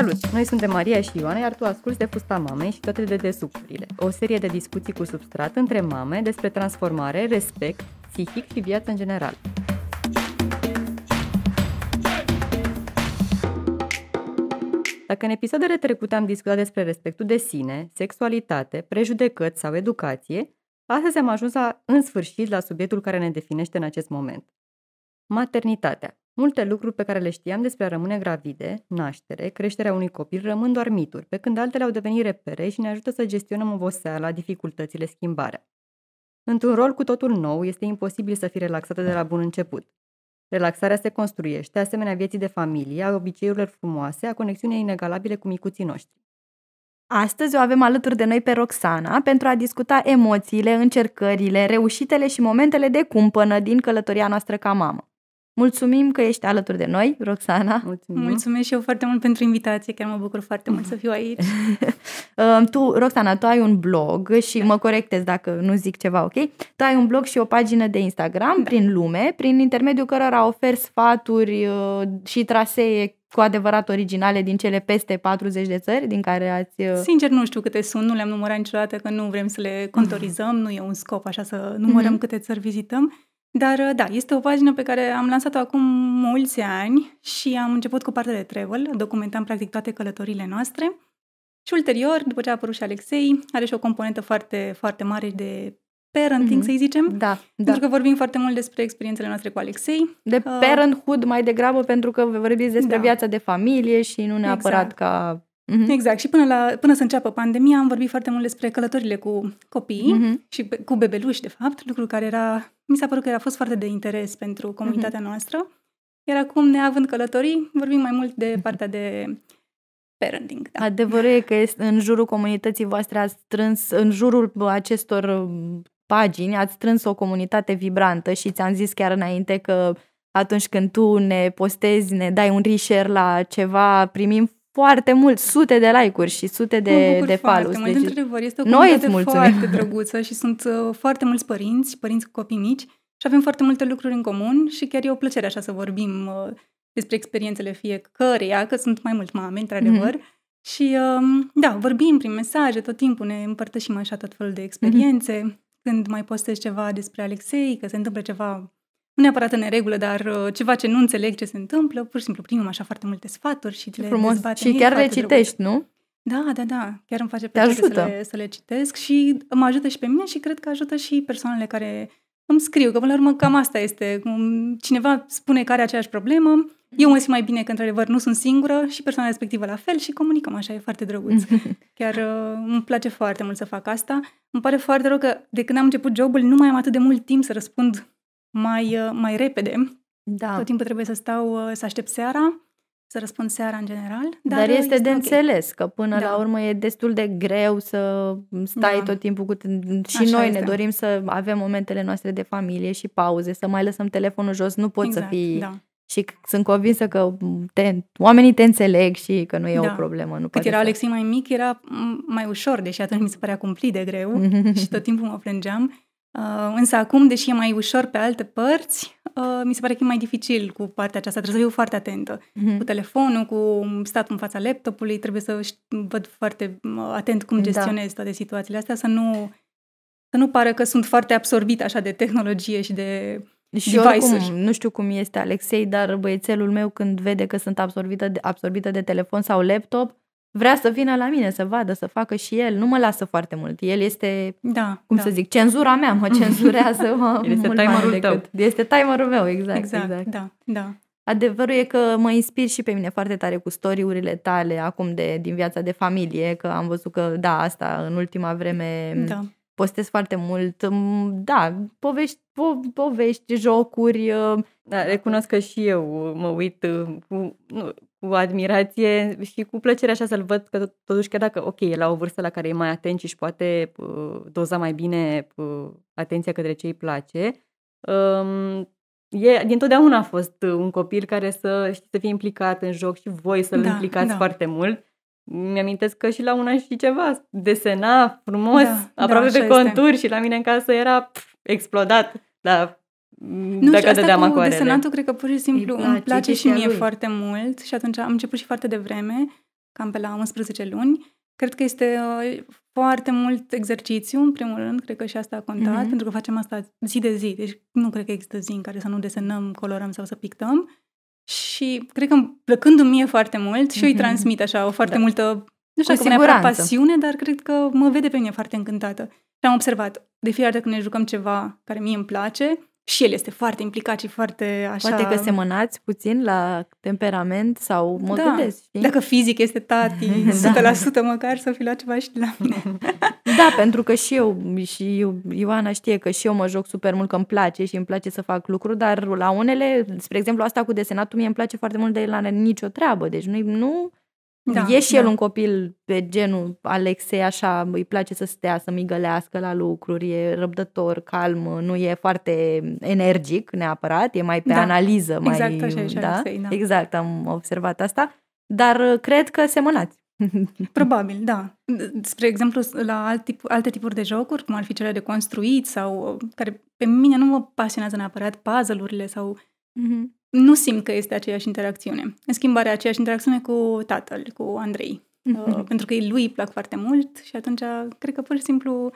Salut! Noi suntem Maria și Ioana, iar tu asculti de Fusta Mamei și toate de dedesuburile. O serie de discuții cu substrat între mame despre transformare, respect, psihic și viață în general. Dacă în episoadele trecute am discutat despre respectul de sine, sexualitate, prejudecăți sau educație, astăzi am ajuns la, în sfârșit la subiectul care ne definește în acest moment. Maternitatea. Multe lucruri pe care le știam despre a rămâne gravide, naștere, creșterea unui copil, rămân doar mituri, pe când altele au devenit repere și ne ajută să gestionăm oboseala, dificultățile, schimbarea. Într-un rol cu totul nou, este imposibil să fii relaxată de la bun început. Relaxarea se construiește, asemenea vieții de familie, a obiceiurilor frumoase, a conexiunii inegalabile cu micuții noștri. Astăzi o avem alături de noi pe Roxana pentru a discuta emoțiile, încercările, reușitele și momentele de cumpănă din călătoria noastră ca mamă. Mulțumim că ești alături de noi, Roxana. Mulțumim. Mulțumesc și eu foarte mult pentru invitație, chiar mă bucur foarte mult să fiu aici. tu, Roxana, tu ai un blog și da. mă corectez dacă nu zic ceva, ok? Tu ai un blog și o pagină de Instagram da. prin lume, prin intermediul cărora oferi sfaturi uh, și trasee cu adevărat originale din cele peste 40 de țări din care ați... Uh, Sincer, nu știu câte sunt, nu le-am numărat niciodată, că nu vrem să le contorizăm, nu e un scop așa să numărăm mm-hmm. câte țări vizităm. Dar da, este o pagină pe care am lansat-o acum mulți ani și am început cu partea de travel, documentam practic toate călătorile noastre. Și ulterior, după ce a apărut și Alexei, are și o componentă foarte, foarte mare de parenting, mm-hmm. să-i zicem. Da, da. Pentru că vorbim foarte mult despre experiențele noastre cu Alexei. De uh, parenthood mai degrabă, pentru că vorbim despre da. viața de familie și nu neapărat exact. ca Mm-hmm. Exact. Și până, la, până să înceapă pandemia am vorbit foarte mult despre călătorile cu copii mm-hmm. și cu bebeluși, de fapt, lucru care era, mi s-a părut că era fost foarte de interes pentru mhm. comunitatea mm-hmm. noastră. Iar acum, neavând călătorii, vorbim mai mult de mhm. partea de parenting. Da. Adevărul e că este în jurul comunității voastre ați strâns, în jurul acestor um, pagini, ați strâns o comunitate vibrantă și ți-am zis chiar înainte că atunci când tu ne postezi, ne dai un reshare la ceva, primim foarte mult, sute de like-uri și sute de, de follow Mult, deci, într-adevăr, este o noi foarte drăguță și sunt uh, foarte mulți părinți, părinți cu copii mici și avem foarte multe lucruri în comun și chiar e o plăcere așa să vorbim uh, despre experiențele fiecăreia, că sunt mai mult mame, într-adevăr. Mm-hmm. Și um, da, vorbim prin mesaje tot timpul, ne împărtășim așa tot felul de mhm. experiențe. Mm-hmm. Când mai postez ceva despre Alexei, că se întâmplă ceva nu neapărat în regulă, dar uh, ceva ce nu înțeleg ce se întâmplă, pur și simplu primim așa foarte multe sfaturi și ce le frumos. Și chiar le citești, drăguț. nu? Da, da, da. Chiar îmi face plăcere să le, să le citesc și mă ajută și pe mine și cred că ajută și persoanele care îmi scriu, că până la urmă cam asta este. Cineva spune că are aceeași problemă, eu mă simt mai bine că, într-adevăr, nu sunt singură și persoana respectivă la fel și comunicăm așa, e foarte drăguț. Chiar uh, îmi place foarte mult să fac asta. Îmi pare foarte rău că de când am început jobul nu mai am atât de mult timp să răspund mai, uh, mai repede. Da. Tot timpul trebuie să stau, uh, să aștept seara, să răspund seara în general. Dar, dar uh, este, este de okay. înțeles că până da. la urmă e destul de greu să stai da. tot timpul cu... Și Așa noi este. ne dorim să avem momentele noastre de familie și pauze, să mai lăsăm telefonul jos, nu poți exact, să fii... Da. Și sunt convinsă că te, oamenii te înțeleg și că nu e da. o problemă. Nu Cât era să... Alexei mai mic, era mai ușor, deși atunci mi se părea cumplit de greu și tot timpul mă plângeam. Uh, însă acum, deși e mai ușor pe alte părți, uh, mi se pare că e mai dificil cu partea aceasta. Trebuie să fiu foarte atentă mm-hmm. cu telefonul, cu statul în fața laptopului, trebuie să văd foarte uh, atent cum da. gestionez da. toate situațiile astea, să nu, să nu pară că sunt foarte absorbit așa de tehnologie și de și oricum, nu știu cum este Alexei, dar băiețelul meu când vede că sunt absorbită de, absorbită de telefon sau laptop, vrea să vină la mine, să vadă, să facă și el. Nu mă lasă foarte mult. El este, da, cum da. să zic, cenzura mea, mă cenzurează mă, este mult timerul mai decât. Tău. Este timerul meu, exact. Exact, exact. da, da. Adevărul e că mă inspir și pe mine foarte tare cu storiurile tale acum de din viața de familie, că am văzut că, da, asta în ultima vreme da. postez foarte mult. Mm, da, povești, po- povești jocuri. Uh, da, recunosc că și eu mă uit uh, cu, cu admirație și cu plăcere așa să-l văd că totuși chiar dacă, ok, e la o vârstă la care e mai atent și își poate uh, doza mai bine uh, atenția către ce îi place, um, e, dintotdeauna a fost un copil care să, știi, să fie implicat în joc și voi să-l da, implicați da. foarte mult. Mi-amintesc că și la una și ceva desena frumos, da, aproape da, pe conturi este. și la mine în casă era pf, explodat dar Mm. nu dacă asta dădeam acorele. Da. desenatul, cred că pur și simplu îmi place, îmi place și mie lui. foarte mult și atunci am început și foarte devreme, cam pe la 11 luni. Cred că este uh, foarte mult exercițiu, în primul rând, cred că și asta a contat, mm-hmm. pentru că facem asta zi de zi, deci nu cred că există zi în care să nu desenăm, colorăm sau să pictăm. Și cred că plăcându-mi mie foarte mult și mm-hmm. îi mhm. transmit așa o foarte da. multă, nu știu cum neapărat pasiune, dar cred că mă vede pe mine foarte încântată. Și am observat, de fiecare dată când ne jucăm ceva care mie îmi place, și el este foarte implicat și foarte așa... Poate că semănați puțin la temperament sau mă da. gândesc, știi? Dacă fizic este tati, 100% da. măcar să fi luat ceva și de la mine. da, pentru că și eu, și Ioana știe că și eu mă joc super mult, că îmi place și îmi place să fac lucruri, dar la unele, spre exemplu asta cu desenatul, mie îmi place foarte mult, de el n-are nicio treabă, deci nu, nu da, e și el da. un copil pe genul Alexei, așa, îi place să stea, să migălească la lucruri, e răbdător, calm, nu e foarte energic neapărat, e mai pe da. analiză. Mai, exact așa da? Alexei, da. Exact, am observat asta, dar uh, cred că semănați. Probabil, da. Spre exemplu, la alt tip, alte tipuri de jocuri, cum ar fi cele de construit sau uh, care pe mine nu mă pasionează neapărat puzzle-urile sau mm-hmm nu simt că este aceeași interacțiune. În schimb, are aceeași interacțiune cu tatăl, cu Andrei. Mm-hmm. Pentru că lui îi plac foarte mult și atunci cred că pur și simplu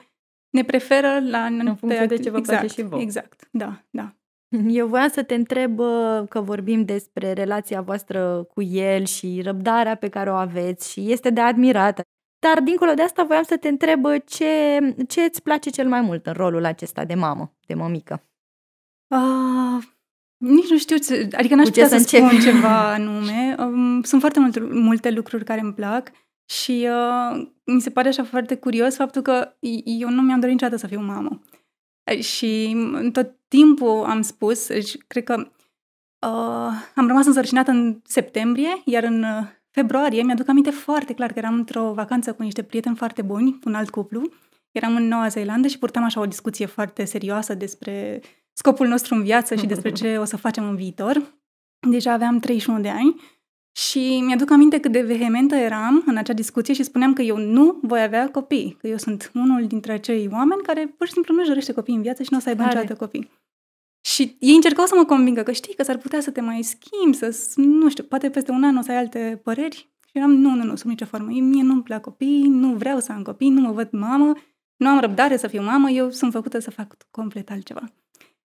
ne preferă la... În funcție de ce vă exact, place și vouă. Exact, da, da. Eu voiam să te întreb uh, că vorbim despre relația voastră cu el și răbdarea pe care o aveți și este de admirat. Dar dincolo de asta voiam să te întreb uh, ce, ce îți place cel mai mult în rolul acesta de mamă, de mămică? Uh, nici nu știu, adică n-aș putea să, să spun ceva anume. Um, sunt foarte multe, multe lucruri care îmi plac și uh, mi se pare așa foarte curios faptul că eu nu mi-am dorit niciodată să fiu mamă. Și tot timpul am spus, deci cred că uh, am rămas însărcinată în septembrie, iar în uh, februarie mi-aduc aminte foarte clar că eram într-o vacanță cu niște prieteni foarte buni, un alt cuplu, eram în Noua Zeelandă și purtam așa o discuție foarte serioasă despre uh, scopul nostru în viață și despre ce o să facem în viitor. Deja aveam 31 de ani și mi-aduc aminte cât de vehementă eram în acea discuție și spuneam că eu nu voi avea copii, că eu sunt unul dintre acei oameni care pur și simplu nu își copii în viață și nu o să aibă Are. niciodată copii. Și ei încercau să mă convingă că știi că s-ar putea să te mai schimbi, să, nu știu, poate peste un an o să ai alte păreri. Și eram, nu, nu, nu, sub nicio formă. Mie nu-mi plac copii, nu vreau să am copii, nu mă văd mamă, nu am răbdare să fiu mamă, eu sunt făcută să fac complet altceva.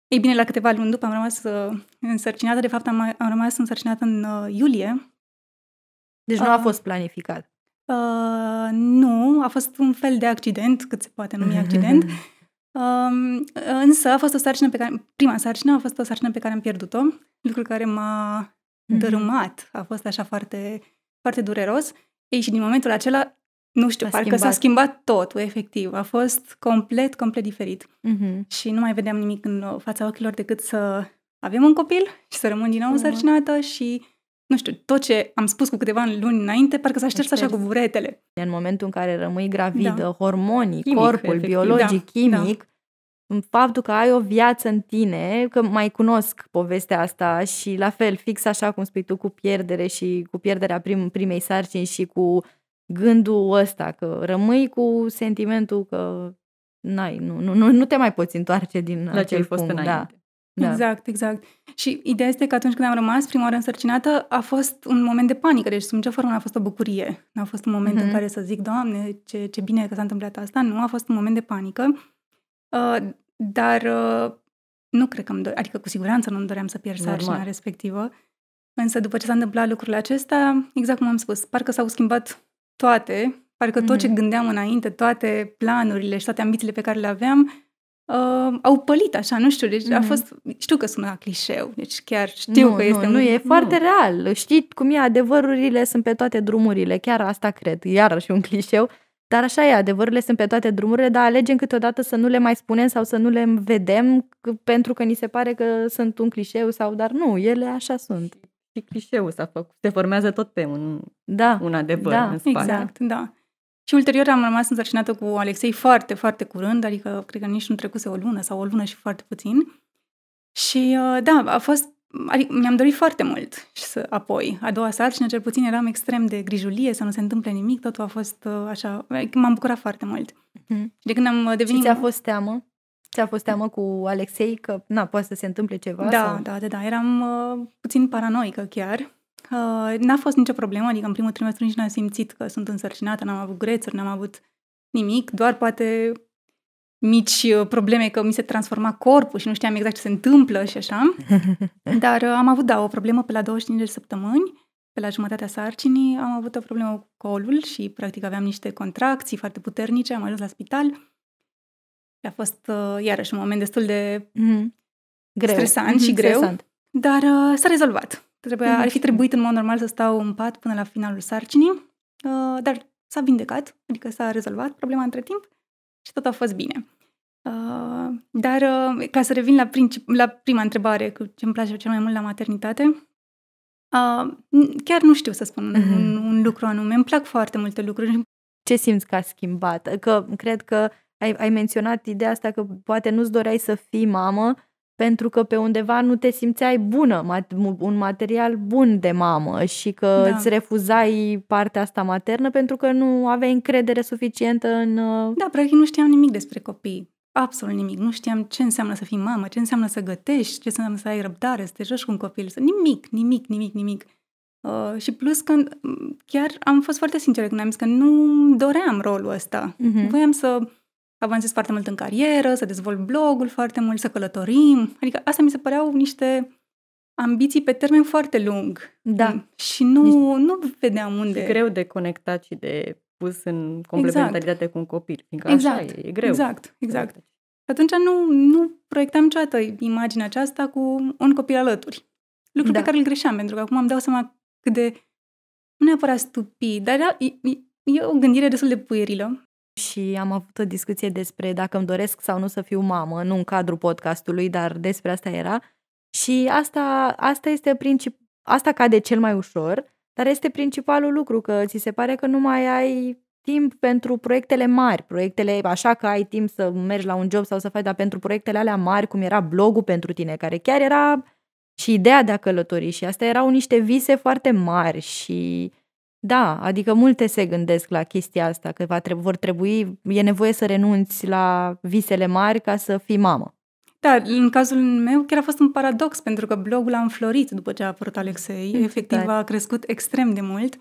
Ei bine, la câteva luni după am rămas uh, însărcinată, de fapt am, am rămas însărcinată în uh, iulie. Deci nu a uh, fost planificat. Uh, nu, a fost un fel de accident, cât se poate numi accident. Um, însă a fost o sarcină pe care, prima sarcină a fost o sarcină pe care am pierdut-o, lucru care m-a mhm. dărâmat, a fost așa foarte, foarte dureros. Ei, și din momentul acela nu știu, s-a parcă schimbat. s-a schimbat totul, efectiv. A fost complet, complet diferit. Uh-huh. Și nu mai vedeam nimic în fața ochilor decât să avem un copil și să rămân din nou însărcinată uh-huh. și, nu știu, tot ce am spus cu câteva luni înainte, parcă s-a șters așa cu buretele. În momentul în care rămâi gravidă, da. hormonii, chimic, corpul, efectiv. biologic, da. chimic, da în faptul că ai o viață în tine, că mai cunosc povestea asta și la fel, fix așa cum spui tu, cu pierdere și cu pierderea prim, primei sarcini și cu gândul ăsta, că rămâi cu sentimentul că n-ai, nu, nu, nu, nu te mai poți întoarce din la acel ce fost punct. Da. Înainte. Da. Da. Exact, exact. Și ideea este că atunci când am rămas prima oară însărcinată, a fost un moment de panică, deci sub nicio formă a fost o bucurie. Nu a fost un moment mm-hmm. în mhm. care să zic, Doamne, ce, ce bine că s-a întâmplat asta. Nu, a fost un moment de panică. Uh, dar uh, nu cred că îmi adică cu siguranță nu-mi doream să pierd sarcina respectivă. Însă după ce s-a întâmplat lucrurile acesta, exact cum am spus, parcă s-au schimbat toate, parcă mm-hmm. tot ce mm-hmm. gândeam înainte, toate planurile și toate ambițiile pe care le aveam, uh, au pălit așa, nu știu, deci mm-hmm. a fost, știu că sună clișeu, deci chiar știu nu, că este... Nu, nu, e foarte nu. real, știi cum e, adevărurile sunt pe toate drumurile, chiar asta cred, iarăși un clișeu, dar așa e, adevărurile sunt pe toate drumurile, dar alegem câteodată să nu le mai spunem sau să nu le vedem pentru că ni se pare că sunt un clișeu sau, dar nu, ele așa sunt și clișeul s-a făcut, se formează tot pe un, da, un adevăr da, în spate. Exact, da. Și ulterior am rămas însărcinată cu Alexei foarte, foarte curând, adică cred că nici nu trecuse o lună sau o lună și foarte puțin. Și uh, da, a fost, adică mi-am dorit foarte mult și să, apoi, a doua sarcină, cel puțin eram extrem de grijulie să nu se întâmple nimic, totul a fost uh, așa, adică m-am bucurat foarte mult. Mm-hmm. De când am uh, devenit... Și ți-a fost teamă? Ți-a fost teamă cu Alexei că, na, poate să se întâmple ceva? Da, sau... da, da, da. Eram uh, puțin paranoică chiar. Uh, n-a fost nicio problemă, adică în primul trimestru nici n-am simțit că sunt însărcinată, n-am avut grețuri, n-am avut nimic, doar poate mici uh, probleme că mi se transforma corpul și nu știam exact ce se întâmplă și așa. Dar uh, am avut, da, o problemă pe la 25 de săptămâni, pe la jumătatea sarcinii, am avut o problemă cu colul și practic aveam niște contracții foarte puternice, am ajuns la spital. A fost uh, iarăși un moment destul de mm. greu. stresant mm-hmm, și greu, stresant. dar uh, s-a rezolvat. Trebuia, mm-hmm. Ar fi mm-hmm. trebuit în mod normal să stau în pat până la finalul sarcinii, uh, dar s-a vindecat, adică s-a rezolvat problema între timp și tot a fost bine. Uh, dar uh, ca să revin la, princip- la prima întrebare, cu ce îmi place cel mai mult la maternitate, uh, chiar nu știu să spun mm-hmm. un, un lucru anume. Îmi plac foarte multe lucruri. Ce simți că a schimbat? Că cred că ai, ai menționat ideea asta că poate nu-ți doreai să fii mamă pentru că pe undeva nu te simțeai bună, un material bun de mamă și că da. îți refuzai partea asta maternă pentru că nu aveai încredere suficientă în... Uh, da, practic nu știam nimic despre copii. Absolut nimic. Nu știam ce înseamnă să fii mamă, ce înseamnă să gătești, ce înseamnă să ai răbdare, să te joci cu un copil. Să... Nimic, nimic, nimic, nimic. Uh, și plus că mm, chiar am fost foarte sinceră când am zis că nu doream rolul ăsta. Uh-huh. Voiam să avansez foarte mult în carieră, să dezvolt blogul foarte mult, să călătorim. Adică asta mi se păreau niște ambiții pe termen foarte lung. Da. Mm. Și nu, Nici... nu vedeam unde. E greu de conectat și de pus în complementaritate exact. cu un copil, fiindcă exact. așa e, e greu. Exact, exact. Și deci. atunci nu, nu proiectam niciodată imaginea aceasta cu un copil alături. Lucru da. pe care îl greșeam, pentru că acum îmi dau seama cât de, nu neapărat stupid, dar era, e, e o gândire destul de puierilă, și am avut o discuție despre dacă îmi doresc sau nu să fiu mamă, nu în cadrul podcastului, dar despre asta era. Și asta, asta este princip, asta cade cel mai ușor, dar este principalul lucru, că ți se pare că nu mai ai timp pentru proiectele mari, proiectele așa că ai timp să mergi la un job sau să faci, dar pentru proiectele alea mari, cum era blogul pentru tine, care chiar era și ideea de a călători și asta erau niște vise foarte mari și da, adică multe se gândesc la chestia asta, că va tre- vor trebui, e nevoie să renunți la visele mari ca să fii mamă. Da, în cazul meu chiar a fost un paradox, pentru că blogul a înflorit după ce a apărut Alexei. Mm, Efectiv, da. a crescut extrem de mult.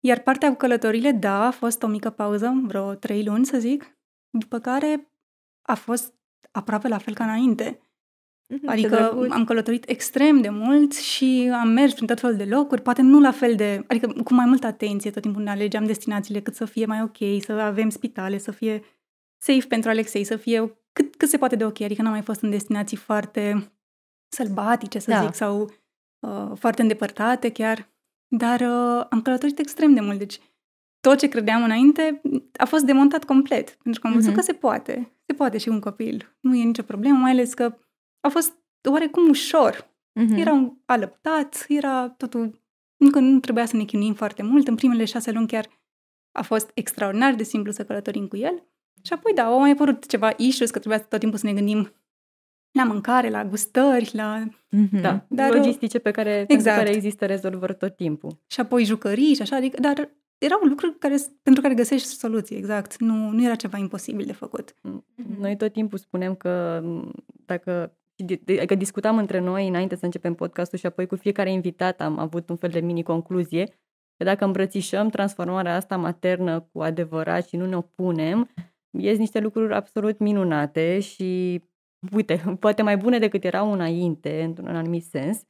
Iar partea cu călătorile, da, a fost o mică pauză, vreo trei luni, să zic, după care a fost aproape la fel ca înainte. Mm-hmm, adică am călătorit extrem de mult și am mers prin tot felul de locuri, poate nu la fel de, adică cu mai multă atenție tot timpul ne alegeam destinațiile cât să fie mai ok, să avem spitale, să fie safe pentru Alexei, să fie cât, cât se poate de ok, adică n-am mai fost în destinații foarte sălbatice, să da. zic, sau uh, foarte îndepărtate chiar, dar uh, am călătorit extrem de mult, deci tot ce credeam înainte a fost demontat complet, pentru că am văzut mm-hmm. că se poate, se poate și un copil, nu e nicio problemă, mai ales că a fost oarecum ușor. Mm-hmm. Era alăptat, era totul... Încă nu trebuia să ne chinuim foarte mult. În primele șase luni chiar a fost extraordinar de simplu să călătorim cu el. Și apoi, da, au mai apărut ceva issues, că trebuia tot timpul să ne gândim la mâncare, la gustări, la... Mm-hmm. Da, dar, logistice pe care, exact. care există rezolvări tot timpul. Și apoi jucării și așa, adică, dar erau lucruri care, pentru care găsești soluții, exact. Nu, nu era ceva imposibil de făcut. Mm. Noi tot timpul spunem că mm, dacă adică discutam între noi înainte să începem podcastul și apoi cu fiecare invitat am avut un fel de mini-concluzie, că dacă îmbrățișăm transformarea asta maternă cu adevărat și nu ne opunem, ies niște lucruri absolut minunate și, uite, poate mai bune decât erau înainte, într-un anumit sens.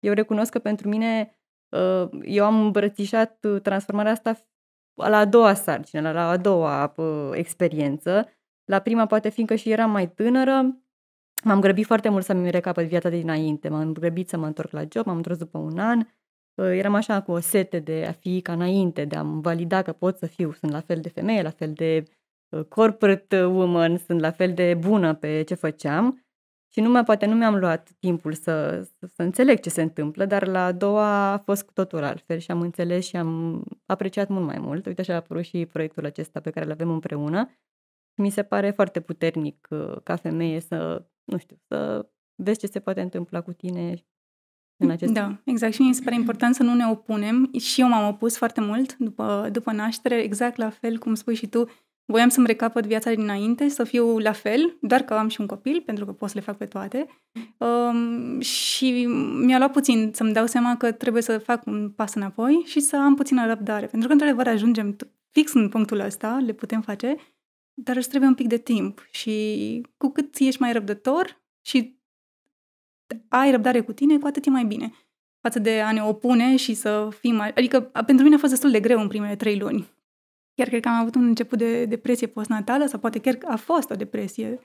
Eu recunosc că pentru mine, uh, eu am îmbrățișat transformarea asta la a doua sarcină, la a doua uh, experiență. La prima, poate fiindcă și eram mai tânără, M-am grăbit foarte mult să-mi recapăt viața de dinainte, m-am grăbit să mă întorc la job, m-am întors după un an, ă, eram așa cu o sete de a fi ca înainte, de a-mi valida că pot să fiu, sunt la fel de femeie, la fel de ă, corporate woman, sunt la fel de bună pe ce făceam și nu mai, poate nu mi-am luat timpul să, să, să înțeleg ce se întâmplă, dar la a doua a fost cu totul altfel și am înțeles și am apreciat mult mai mult. Uite așa a apărut și proiectul acesta pe care îl avem împreună mi se pare foarte puternic ă, ca femeie să nu știu, să vezi ce se poate întâmpla cu tine în acest Da, timp. exact. Și mi se pare important să nu ne opunem. Și eu m-am opus foarte mult după, după naștere, exact la fel cum spui și tu. Voiam să-mi recapăt viața dinainte, să fiu la fel, doar că am și un copil, pentru că pot să le fac pe toate. Um, și mi-a luat puțin să-mi dau seama că trebuie să fac un pas înapoi și să am puțină răbdare. Pentru că, într-adevăr, ajungem fix în punctul ăsta, le putem face, dar îți trebuie un pic de timp și cu cât ești mai răbdător și ai răbdare cu tine, cu atât e mai bine față de a ne opune și să fim... Mai... Adică pentru mine a fost destul de greu în primele trei luni. Chiar cred că am avut un început de depresie postnatală sau poate chiar a fost o depresie.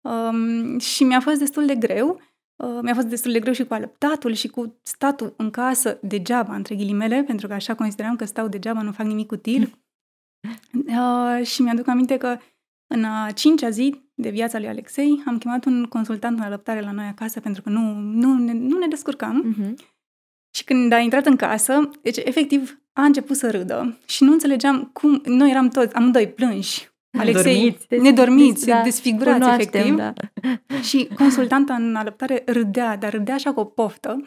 Um, și mi-a fost destul de greu. Uh, mi-a fost destul de greu și cu alăptatul și cu statul în casă degeaba, între ghilimele, pentru că așa consideram că stau degeaba, nu fac nimic util. Mm. Uh, și mi-aduc aminte că în a uh, cincea zi de viața lui Alexei am chemat un consultant în alăptare la noi acasă pentru că nu, nu, ne, nu ne descurcam. Uh-huh. Și când a intrat în casă, deci efectiv a început să râdă și nu înțelegeam cum... Noi eram toți, amândoi plânși. Alexei, dormiți, nedormiți, da, desfigurați cunoaștem, efectiv. Da. Și consultanta în alăptare râdea, dar râdea așa cu o poftă,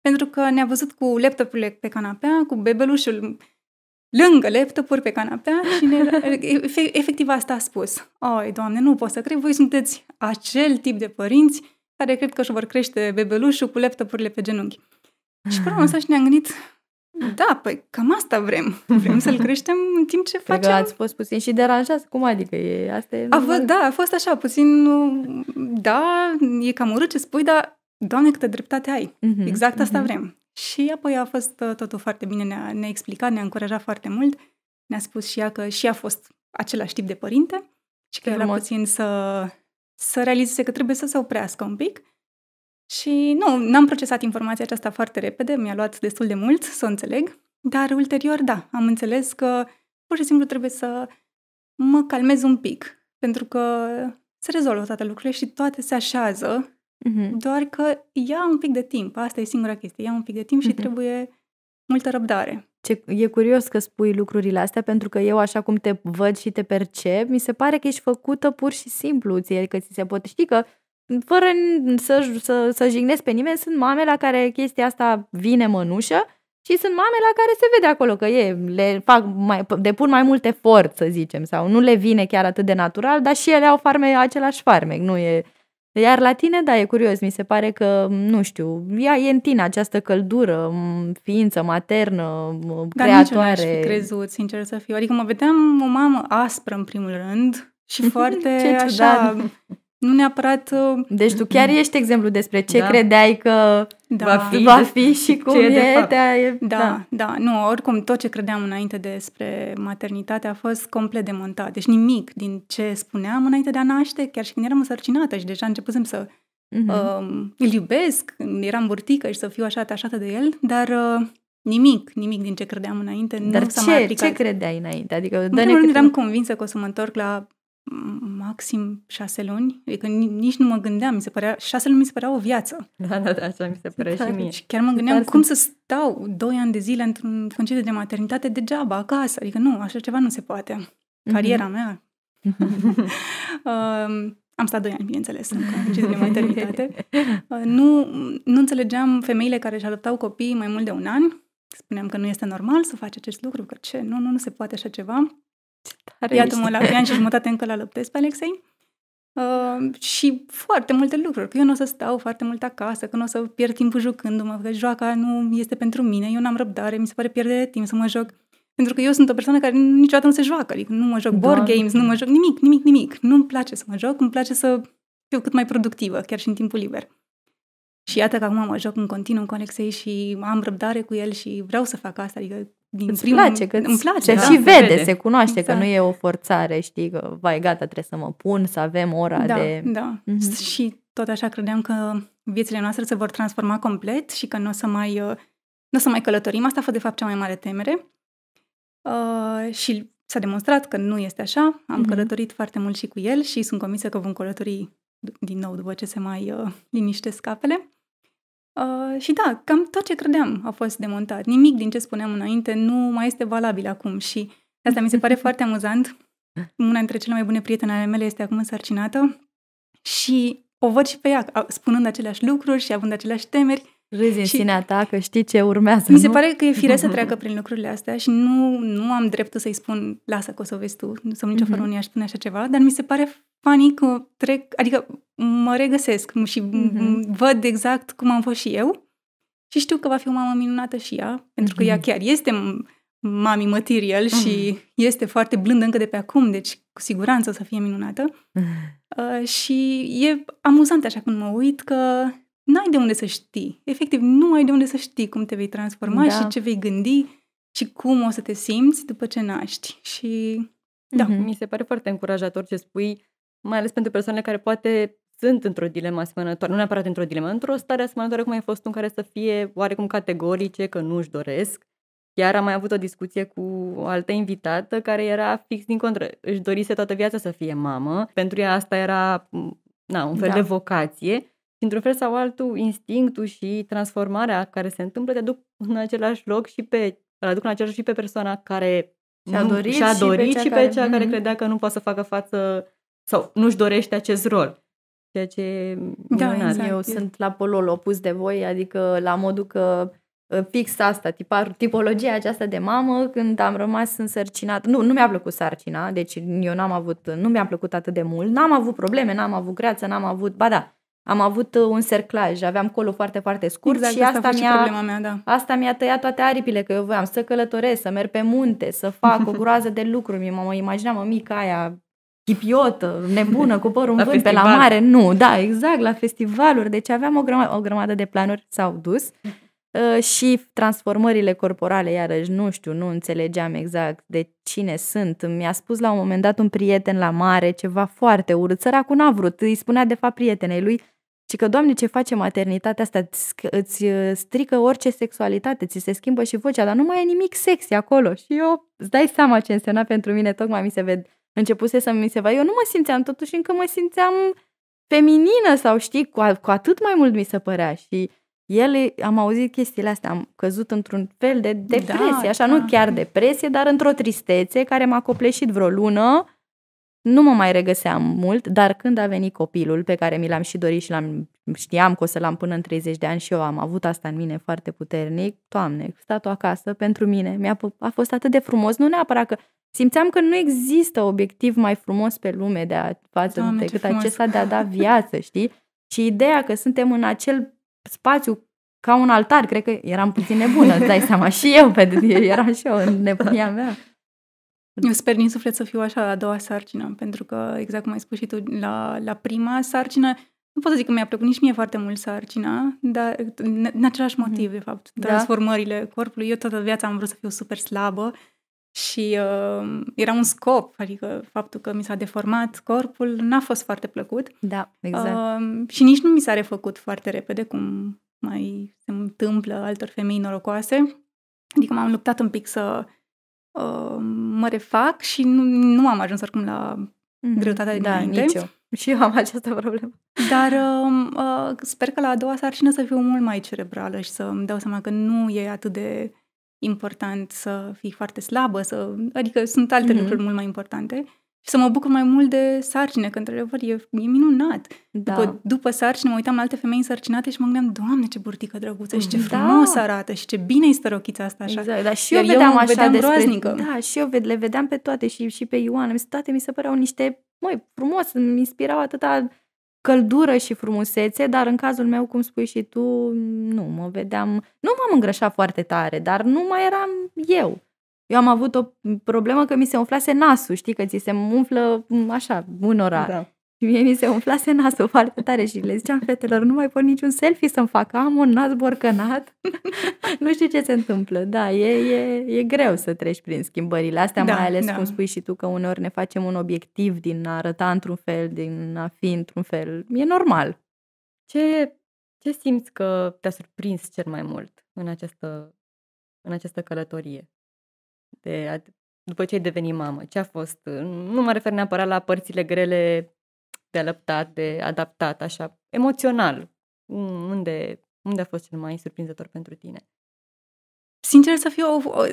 pentru că ne-a văzut cu laptopurile pe canapea, cu bebelușul lângă laptopuri pe canapea și ne, efectiv asta a spus. Oi, doamne, nu pot să cred, voi sunteți acel tip de părinți care cred că își vor crește bebelușul cu laptopurile pe genunchi. Și până la și ne-am gândit, da, păi cam asta vrem. Vrem să-l creștem în timp ce facem. Că ați fost puțin și deranjați. Cum adică? E, asta e a fost, da, a fost așa, puțin, da, e cam urât ce spui, dar Doamne, câtă dreptate ai! Mm-hmm, exact asta mm-hmm. vrem. Și apoi a fost uh, totul foarte bine, ne-a, ne explicat, ne-a încurajat foarte mult. Ne-a spus și ea că și a fost același tip de părinte și că era puțin să, să realizeze că trebuie să se oprească un pic. Și nu, n-am procesat informația aceasta foarte repede, mi-a luat destul de mult să o înțeleg, dar ulterior, da, am înțeles că pur și simplu trebuie să mă calmez un pic, pentru că se rezolvă toate lucrurile și toate se așează Mm-hmm. Doar că ia un pic de timp, asta e singura chestie, ia un pic de timp uh-huh. și mm-hmm. trebuie multă răbdare. Ce, e curios că spui lucrurile astea, pentru că eu, așa cum te văd și te percep, mi se pare că ești făcută pur și simplu, ție, că ți se pot. Știi că, fără să, să, să jignesc pe nimeni, sunt mame la care chestia asta vine mănușă și sunt mame la care se vede acolo că e, le fac mai, depun mai mult efort, să zicem, sau nu le vine chiar atât de natural, dar și ele au farme, același farmec, nu e iar la tine, da, e curios, mi se pare că, nu știu, ea e în tine această căldură, ființă maternă, Dar creatoare. Dar nici crezut, sincer să fiu. Adică mă vedeam o mamă aspră, în primul rând, și foarte Ce așa nu neapărat... Uh, deci tu chiar ești exemplu despre ce da. credeai că da. va, fi, va fi și cum e. De da, e da, da, da, nu, oricum tot ce credeam înainte despre maternitate a fost complet demontat. Deci nimic din ce spuneam înainte de a naște, chiar și când eram însărcinată și deja începusem să uh-huh. uh, îl iubesc, eram burtică și să fiu așa atașată de el, dar... Uh, Nimic, nimic din ce credeam înainte. Dar nu ce, s-a mai ce credeai înainte? Adică, în primul rând, eram convinsă că o să mă întorc la maxim șase luni, adică nici nu mă gândeam, mi se părea, șase luni mi se părea o viață. Da, da, da, așa mi se părea da, și mie. Deci chiar mă gândeam cum să stau doi ani de zile într-un concediu de maternitate degeaba, acasă, adică nu, așa ceva nu se poate. Mhm. Cariera mm-hmm. mea. am stat doi ani, bineînțeles, în concediu de maternitate. Uh, nu, nu înțelegeam femeile care își adoptau copii mai mult de un an, spuneam că nu este normal să faci acest lucru, că ce, nu, nu, nu se poate așa ceva. Iată-mă la trei ani și jumătate încă la lăptesc pe Alexei. Uh, și foarte multe lucruri, că eu nu o să stau foarte mult acasă, că nu o să pierd timpul jucându-mă, că joaca nu este pentru mine, eu n-am răbdare, mi se pare pierdere de timp să mă joc. Pentru că eu sunt o persoană care niciodată nu se joacă, adică nu mă joc Doamne. board games, da, nu mă da. joc nimic, nimic, nimic. Nu-mi place să mă joc, îmi place să fiu cât mai productivă, chiar și în timpul liber. Și iată că acum mă joc în continuu cu Alexei și am răbdare cu el și vreau să fac asta. Adică din îți primul... place, că îmi place. Da, și vede, vede, se cunoaște exact. că nu exact. e o forțare, știi, că vai, gata, trebuie să mă pun, să avem ora da, de... Da, mm-hmm. și tot așa credeam că viețile noastre se vor transforma complet și că nu o să mai, uh, nu o să mai călătorim. Asta a fost, de fapt, cea mai mare temere. Uh, și s-a demonstrat că nu este așa. Am mm-hmm. călătorit foarte mult și cu el și sunt convinsă că vom călători din nou după ce se mai uh, liniște scapele. Uh, și da, cam tot ce credeam a fost demontat. Nimic din ce spuneam înainte nu mai este valabil acum și asta mi se pare foarte amuzant. Una dintre cele mai bune prietene ale mele este acum însărcinată și o văd și pe ea spunând aceleași lucruri și având aceleași temeri râzi în și sinea ta că știi ce urmează. Mi se nu? pare că e firesc să treacă prin lucrurile astea și nu, nu am dreptul să-i spun lasă că o să o vezi tu, mhm. nu sunt nicio mm-hmm. aș spune așa ceva, dar mi se pare funny că trec, adică mă regăsesc și mm-hmm. văd exact cum am fost și eu și știu că va fi o mamă minunată și ea, mm-hmm. pentru că ea mhm. chiar este mami material mm-hmm. și mhm. este foarte blândă încă de pe acum, deci cu siguranță o să fie minunată. Mm-hmm. Uh, și e amuzant așa când mă uit că n-ai de unde să știi. Efectiv, nu ai de unde să știi cum te vei transforma da. și ce vei gândi și cum o să te simți după ce naști. Și da. Mm-hmm. Mi se pare foarte încurajator ce spui, mai ales pentru persoanele care poate sunt într-o dilemă asemănătoare, nu neapărat într-o dilemă, într-o stare asemănătoare cum ai fost în care să fie oarecum categorice, că nu își doresc. Chiar am mai avut o discuție cu o altă invitată care era fix din contră. Își dorise toată viața să fie mamă. Pentru ea asta era na, un fel da. de vocație într-un fel sau altul, instinctul și transformarea care se întâmplă te aduc în același loc și pe, îl aduc în același și pe persoana care și-a nu, dorit, și-a dorit și pe cea, și pe care, cea care mhm. credea că nu poate să facă față sau nu-și dorește acest rol. Ceea ce da, exact. eu sunt la polul opus de voi, adică la modul că ă, fix asta, tipar, tipologia aceasta de mamă, când am rămas însărcinată, nu, nu mi-a plăcut sarcina, deci eu n-am avut, nu mi-a plăcut atât de mult, n-am avut probleme, n-am avut greață, n-am avut, ba da, am avut uh, un cerclaj, aveam colul foarte, foarte scurt exact, și asta, asta mi-a, problema mea, da. asta mi-a tăiat toate aripile, că eu voiam să călătoresc, să merg pe munte, să fac o groază de lucruri. Mă imaginam mămica aia chipiotă, nebună, cu părul în vânt pe la mare. Nu, da, exact, la festivaluri. Deci aveam o, grăma- o grămadă de planuri, s-au dus. Mm. Uh, și transformările corporale, iarăși, nu știu, nu înțelegeam exact de cine sunt. Mi-a spus la un moment dat un prieten la mare ceva foarte urât. Săracul n-a vrut. Îi spunea, de fapt, prietenei lui, ci că, Doamne, ce face maternitatea asta? Îți uh, strică orice sexualitate, ți se schimbă și vocea, dar nu mai e nimic sexy acolo. Și eu îți dai seama ce însemna pentru mine, tocmai mi se ved, începuse să mi se vadă. Eu nu mă simțeam, totuși încă mă simțeam feminină sau știi, cu, a, cu atât mai mult mi se părea și el, am auzit chestiile astea, am căzut într-un fel de da, depresie, da, așa, da. nu chiar depresie, dar într-o tristețe care m-a copleșit vreo lună nu mă mai regăseam mult, dar când a venit copilul pe care mi l-am și dorit și l-am, știam că o să l-am până în 30 de ani și eu am avut asta în mine foarte puternic, Doamne, stat-o acasă pentru mine mi-a a fost atât de frumos, nu neapărat că simțeam că nu există obiectiv mai frumos pe lume de a față Doamne, decât acesta de a da viață, știi? Și ideea că suntem în acel spațiu ca un altar, cred că eram puțin nebună, îți dai seama, și eu, pentru că eram și eu în nebunia mea. Eu sper din suflet să fiu așa la a doua sarcină, pentru că, exact cum ai spus și tu, la, la prima sarcină, nu pot să zic că mi-a plăcut nici mie foarte mult sarcina, dar în același motiv, mhm. de fapt, da? transformările da? corpului. Eu toată viața am vrut să fiu super slabă și uh, era un scop, adică faptul că mi s-a deformat corpul n-a fost foarte plăcut. Da, exact. Uh, și nici nu mi s-a refăcut foarte repede, cum mai se întâmplă altor femei norocoase. Adică m-am luptat un pic să uh, mă refac și nu, nu am ajuns oricum la mm-hmm. greutatea de da, dinainte. Nici Și eu am această problemă. Dar uh, uh, sper că la a doua sarcină să fiu mult mai cerebrală și să îmi dau seama că nu e atât de important să fii foarte slabă, să, adică sunt alte mm-hmm. lucruri mult mai importante și să mă bucur mai mult de sarcine, că într-adevăr e, e minunat. Da. După, după sarcine mă uitam la alte femei însărcinate și mă gândeam, Doamne, ce burtică drăguță și ce da. frumos da. arată și ce bine este rochița asta așa. Exact, dar și Iar eu, vedeam eu așa vedeam despre, groaznică. Da, și eu le vedeam pe toate și, și pe Ioana, toate mi se păreau niște, măi, frumos, îmi inspirau atâta căldură și frumusețe, dar în cazul meu, cum spui și tu, nu mă vedeam, nu m-am îngrășat foarte tare, dar nu mai eram eu. Eu am avut o problemă că mi se umflase nasul, știi, că ți se umflă mm, așa, unora. Da. Și mie mi se umflase nasul foarte tare și le ziceam fetelor, nu mai pot niciun selfie să-mi fac, am un nas borcănat, nu știu ce se întâmplă. Da, e, e, e greu să treci prin schimbările astea, da, mai ales, da. cum spui și tu, că uneori ne facem un obiectiv din a arăta într-un fel, din a fi într-un fel. E normal. Ce, ce simți că te-a surprins cel mai mult în această, în această călătorie? de a, după ce ai devenit mamă? Ce a fost? Nu mă refer neapărat la părțile grele de alăptat, de adaptat, așa, emoțional. Unde, unde a fost cel mai surprinzător pentru tine? Sincer să fiu,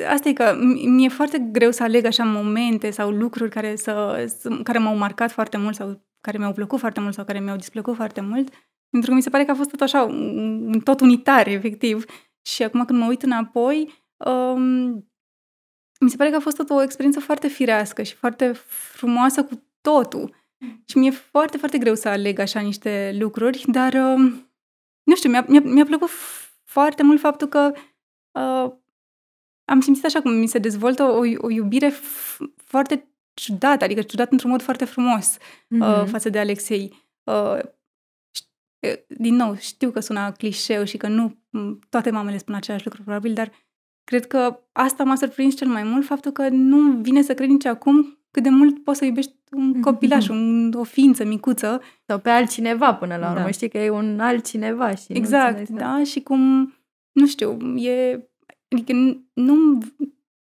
asta e că mi-e foarte greu să aleg așa momente sau lucruri care, să, care m-au marcat foarte mult sau care mi-au plăcut foarte mult sau care mi-au displăcut foarte mult, pentru că mi se pare că a fost tot așa, un, tot unitar, efectiv. Și acum când mă uit înapoi, um, mi se pare că a fost tot o experiență foarte firească și foarte frumoasă cu totul. Mm. Și mi-e foarte, foarte greu să aleg așa niște lucruri, dar, um, nu știu, mi-a, mi-a, mi-a plăcut foarte mult faptul că uh, am simțit așa cum mi se dezvoltă o, o iubire f- foarte ciudată, adică ciudată într-un mod foarte frumos uh, mm-hmm. uh, față de Alexei. Uh, uh, din nou, știu că sună clișeu și că nu toate mamele spun același lucru, probabil, dar Cred că asta m-a surprins cel mai mult, faptul că nu vine să cred nici acum cât de mult poți să iubești un mhm. copilaș, un, o ființă micuță. Sau pe altcineva până la da. urmă, da. știi că e un altcineva. Și exact, da, și cum, nu știu, e... Adică nu,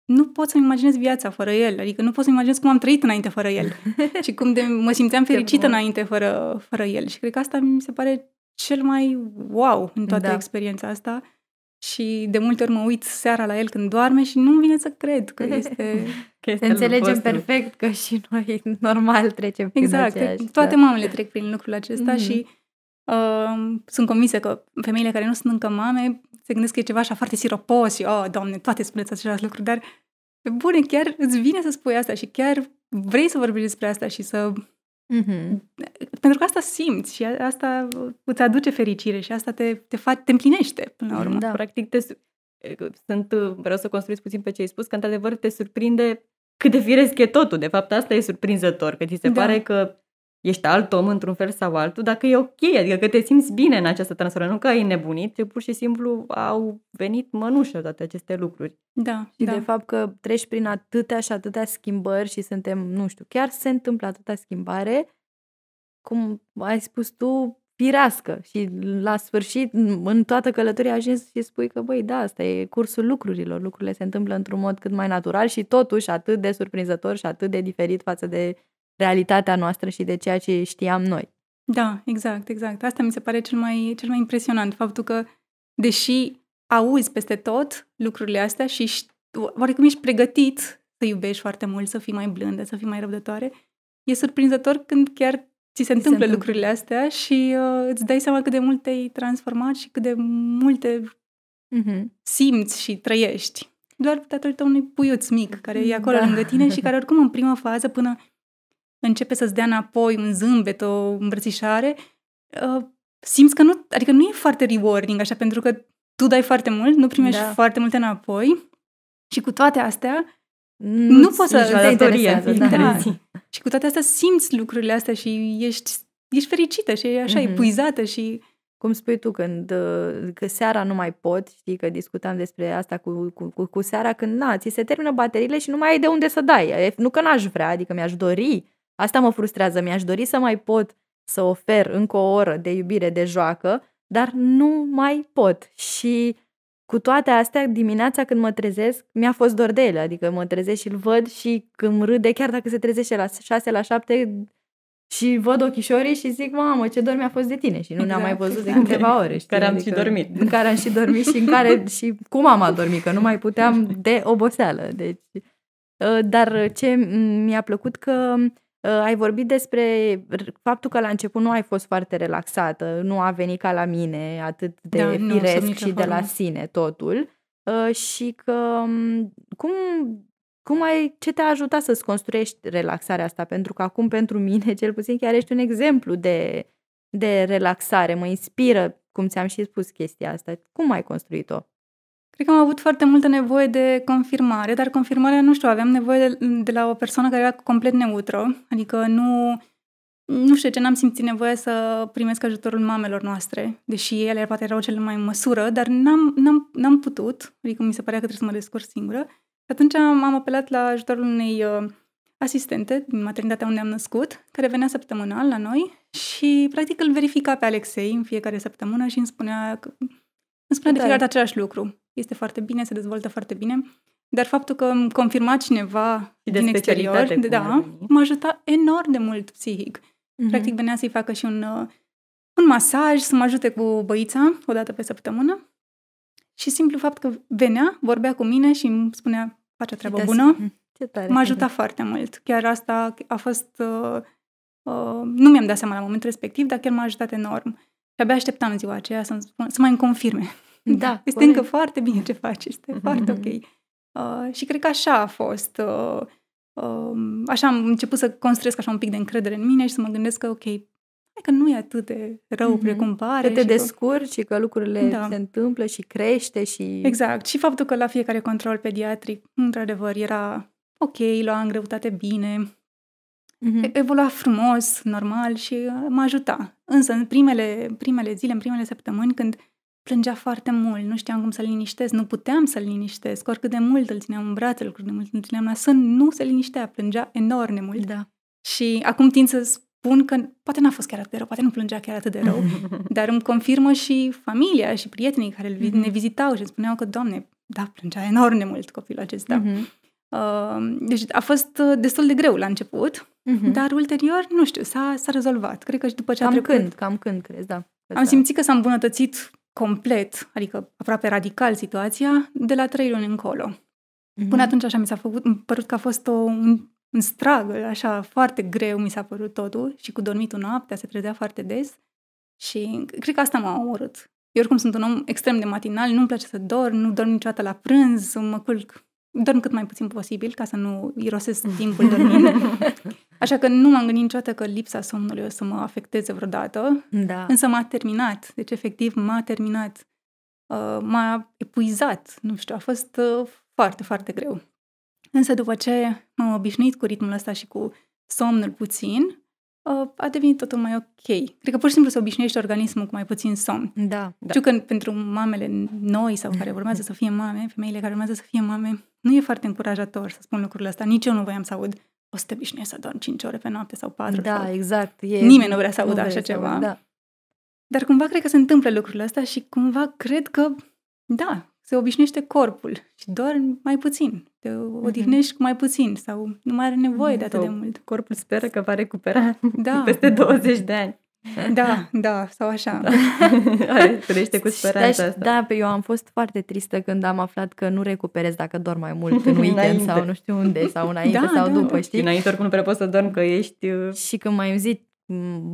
nu pot să-mi imaginez viața fără el, adică nu pot să-mi imaginez cum am trăit înainte fără el și cum de, mă simțeam fericită înainte fără, fără el. Și cred că asta mi se pare cel mai wow în toată da. experiența asta și de multe ori mă uit seara la el când doarme și nu vine să cred că este... Că este Înțelegem perfect că și noi normal trecem prin Exact, aceeași, toate da. mamele trec prin lucrul acesta mm-hmm. și mhm. uh, sunt convinsă că femeile care nu sunt încă mame se gândesc că e ceva așa foarte siropos și, oh, doamne, toate spuneți același lucru, dar pe bune, chiar îți vine să spui asta și chiar vrei să vorbești despre asta și să Mm-hmm. Pentru că asta simți și asta îți aduce fericire și asta te, te, fa- te împlinește până la urmă. Da. Practic, te, sunt, vreau să construiesc puțin pe ce ai spus, că într-adevăr te surprinde cât de firesc e totul. De fapt, asta e surprinzător, că ți se da. pare că ești alt om într-un fel sau altul, dacă e ok, adică că te simți bine în această transformare, nu că ai nebunit, ci pur și simplu au venit mănușă toate aceste lucruri. Da, și da. de fapt că treci prin atâtea și atâtea schimbări și suntem, nu știu, chiar se întâmplă atâta schimbare, cum ai spus tu, firească și la sfârșit, în toată călătoria ajungi și spui că, băi, da, asta e cursul lucrurilor, lucrurile se întâmplă într-un mod cât mai natural și totuși atât de surprinzător și atât de diferit față de realitatea noastră și de ceea ce știam noi. Da, exact, exact. Asta mi se pare cel mai, cel mai impresionant, faptul că, deși auzi peste tot lucrurile astea și șt- oarecum ești pregătit să iubești foarte mult, să fii mai blândă, să fii mai răbdătoare, e surprinzător când chiar ți se, se întâmplă lucrurile astea și uh, îți dai seama cât de mult te-ai transformat și cât de multe mm-hmm. simți și trăiești. Doar datorită unui puiuț mic care e acolo da. lângă tine și care oricum în prima fază, până începe să-ți dea înapoi un zâmbet, o îmbrățișare, uh, simți că nu, adică nu e foarte rewarding așa, pentru că tu dai foarte mult, nu primești da. foarte multe înapoi și cu toate astea nu, nu poți să te interesează. Da. da. și cu toate astea simți lucrurile astea și ești, ești fericită și așa, mm-hmm. epuizată și cum spui tu, când uh, că seara nu mai pot, știi că discutam despre asta cu, cu, cu, cu seara, când na, ți se termină bateriile și nu mai ai de unde să dai. Nu că n-aș vrea, adică mi-aș dori Asta mă frustrează, mi-aș dori să mai pot să ofer încă o oră de iubire de joacă, dar nu mai pot. Și cu toate astea, dimineața când mă trezesc, mi-a fost dor de el. adică mă trezesc și îl văd și când râde, chiar dacă se trezește la 6, la 7 și văd ochișorii și zic, mamă, ce dor mi-a fost de tine și nu ne-am mai exact, văzut de exact. câteva ore. Știi? Care am adică, și dormit. În care am și dormit și în care și cum am adormit, că nu mai puteam de oboseală. Deci, ă, dar ce mi-a plăcut că Uh, ai vorbit despre faptul că la început nu ai fost foarte relaxată, nu a venit ca la mine atât de da, firesc nu, și de la sine totul uh, și că cum, cum ai, ce te-a ajutat să-ți construiești relaxarea asta? Pentru că acum pentru mine, cel puțin, chiar ești un exemplu de, de relaxare, mă inspiră, cum ți-am și spus chestia asta. Cum ai construit-o? Cred că am avut foarte multă nevoie de confirmare, dar confirmarea, nu știu, aveam nevoie de, de la o persoană care era complet neutră, adică nu, nu știu ce, n-am simțit nevoie să primesc ajutorul mamelor noastre, deși ele poate erau cele mai în măsură, dar n-am, n-am, n-am putut, adică mi se părea că trebuie să mă descurc singură. Atunci am, am apelat la ajutorul unei uh, asistente din maternitatea unde am născut, care venea săptămânal la noi și practic îl verifica pe Alexei în fiecare săptămână și îmi spunea că îmi spunea de fiecare dată același lucru. Este foarte bine, se dezvoltă foarte bine, dar faptul că îmi confirma cineva de din exterior, de, da, mă ajutat enorm de mult psihic. Mm-hmm. Practic venea să-i facă și un, uh, un masaj, să mă ajute cu băița o dată pe săptămână și simplu fapt că venea, vorbea cu mine și îmi spunea face treabă bună, mhm. Ce bună, m-a ajutat tare. foarte mult. Chiar asta a fost... Uh, uh, nu mi-am dat seama la momentul respectiv, dar chiar m-a ajutat enorm abia așteptam ziua aceea să, spun, să mai confirme. Da, este corect. încă foarte bine ce faci, este mm-hmm. foarte mhm. ok. Uh, și cred că așa a fost. Uh, uh, așa am început să construiesc așa un pic de încredere în mine și să mă gândesc că, ok, hai că nu e atât de rău mm-hmm. precum pare. Că te și descurci că... și că lucrurile da. se întâmplă și crește și... Exact. Și faptul că la fiecare control pediatric, într-adevăr, era ok, lua în greutate bine, Uh-huh. Evolua frumos, normal și uh, mă ajuta. Însă în primele, primele zile, în primele săptămâni, când plângea foarte mult, nu știam cum să-l liniștesc, nu puteam să-l liniștesc, oricât de mult îl țineam în brațe, oricât de mult îl țineam la sân, nu se liniștea, plângea enorm de mult. Da. Și acum tind să spun că poate n-a fost chiar atât de rău, poate nu plângea chiar atât de rău, dar îmi confirmă și familia și prietenii care ne mhm. vizitau și spuneau că, Doamne, da, plângea enorm de mult copilul acesta. Uh-huh. Deci a fost uh, destul de greu la început, uh-huh. dar ulterior, nu știu, s-a, s-a rezolvat. Cred că și după ce cam a trecut... când, cam când, crezi, da. am simțit că s-a îmbunătățit complet, adică aproape radical situația, de la trei luni încolo. Uh-huh. Până atunci așa mi s-a făcut, mi părut că a fost o, un, un struggle, așa foarte greu mi s-a părut totul și cu dormitul noaptea se trezea foarte des și cred că asta m-a omorât. Eu oricum sunt un om extrem de matinal, nu-mi place să dorm, nu dorm niciodată la prânz, mă culc dorm cât mai puțin posibil ca să nu irosesc timpul dormind. Așa că nu m-am gândit niciodată că lipsa somnului o să mă afecteze vreodată. Da. Însă m-a terminat. Deci, efectiv, m-a terminat. Uh, m-a epuizat. Nu știu, a fost uh, foarte, foarte greu. Însă după ce m-am obișnuit cu ritmul ăsta și cu somnul puțin, Uh, a devenit totul mai ok. Cred că pur și simplu se obișnuiește organismul cu mai puțin somn. Da. da. Știu că pentru mamele noi sau care urmează să fie mame, femeile care urmează să fie mame, nu e foarte încurajator să spun lucrurile astea. Nici eu nu voiam să aud o să te obișnuiești să dormi 5 ore pe noapte sau 4. Da, sau... exact. E... Nimeni nu vrea să audă așa ceva. da. Dar cumva cred că se întâmplă lucrurile astea și cumva cred că, da, se obișnuiește corpul și dormi mai puțin, te mhm. odihnești mm-hmm. mai puțin sau nu mai are nevoie mm-hmm. de mhm. atât de mult. Corpul speră că va recupera da. peste 20 de ani. Da, da, sau așa. Da. Trăiește cu speranța asta. Da, eu am fost foarte tristă când am aflat că nu recuperez dacă dorm mai mult în weekend înainte. sau nu știu unde sau înainte da, sau da. după, știi? Și înainte oricum nu prea poți să dormi că ești... Uh, și când mai zis,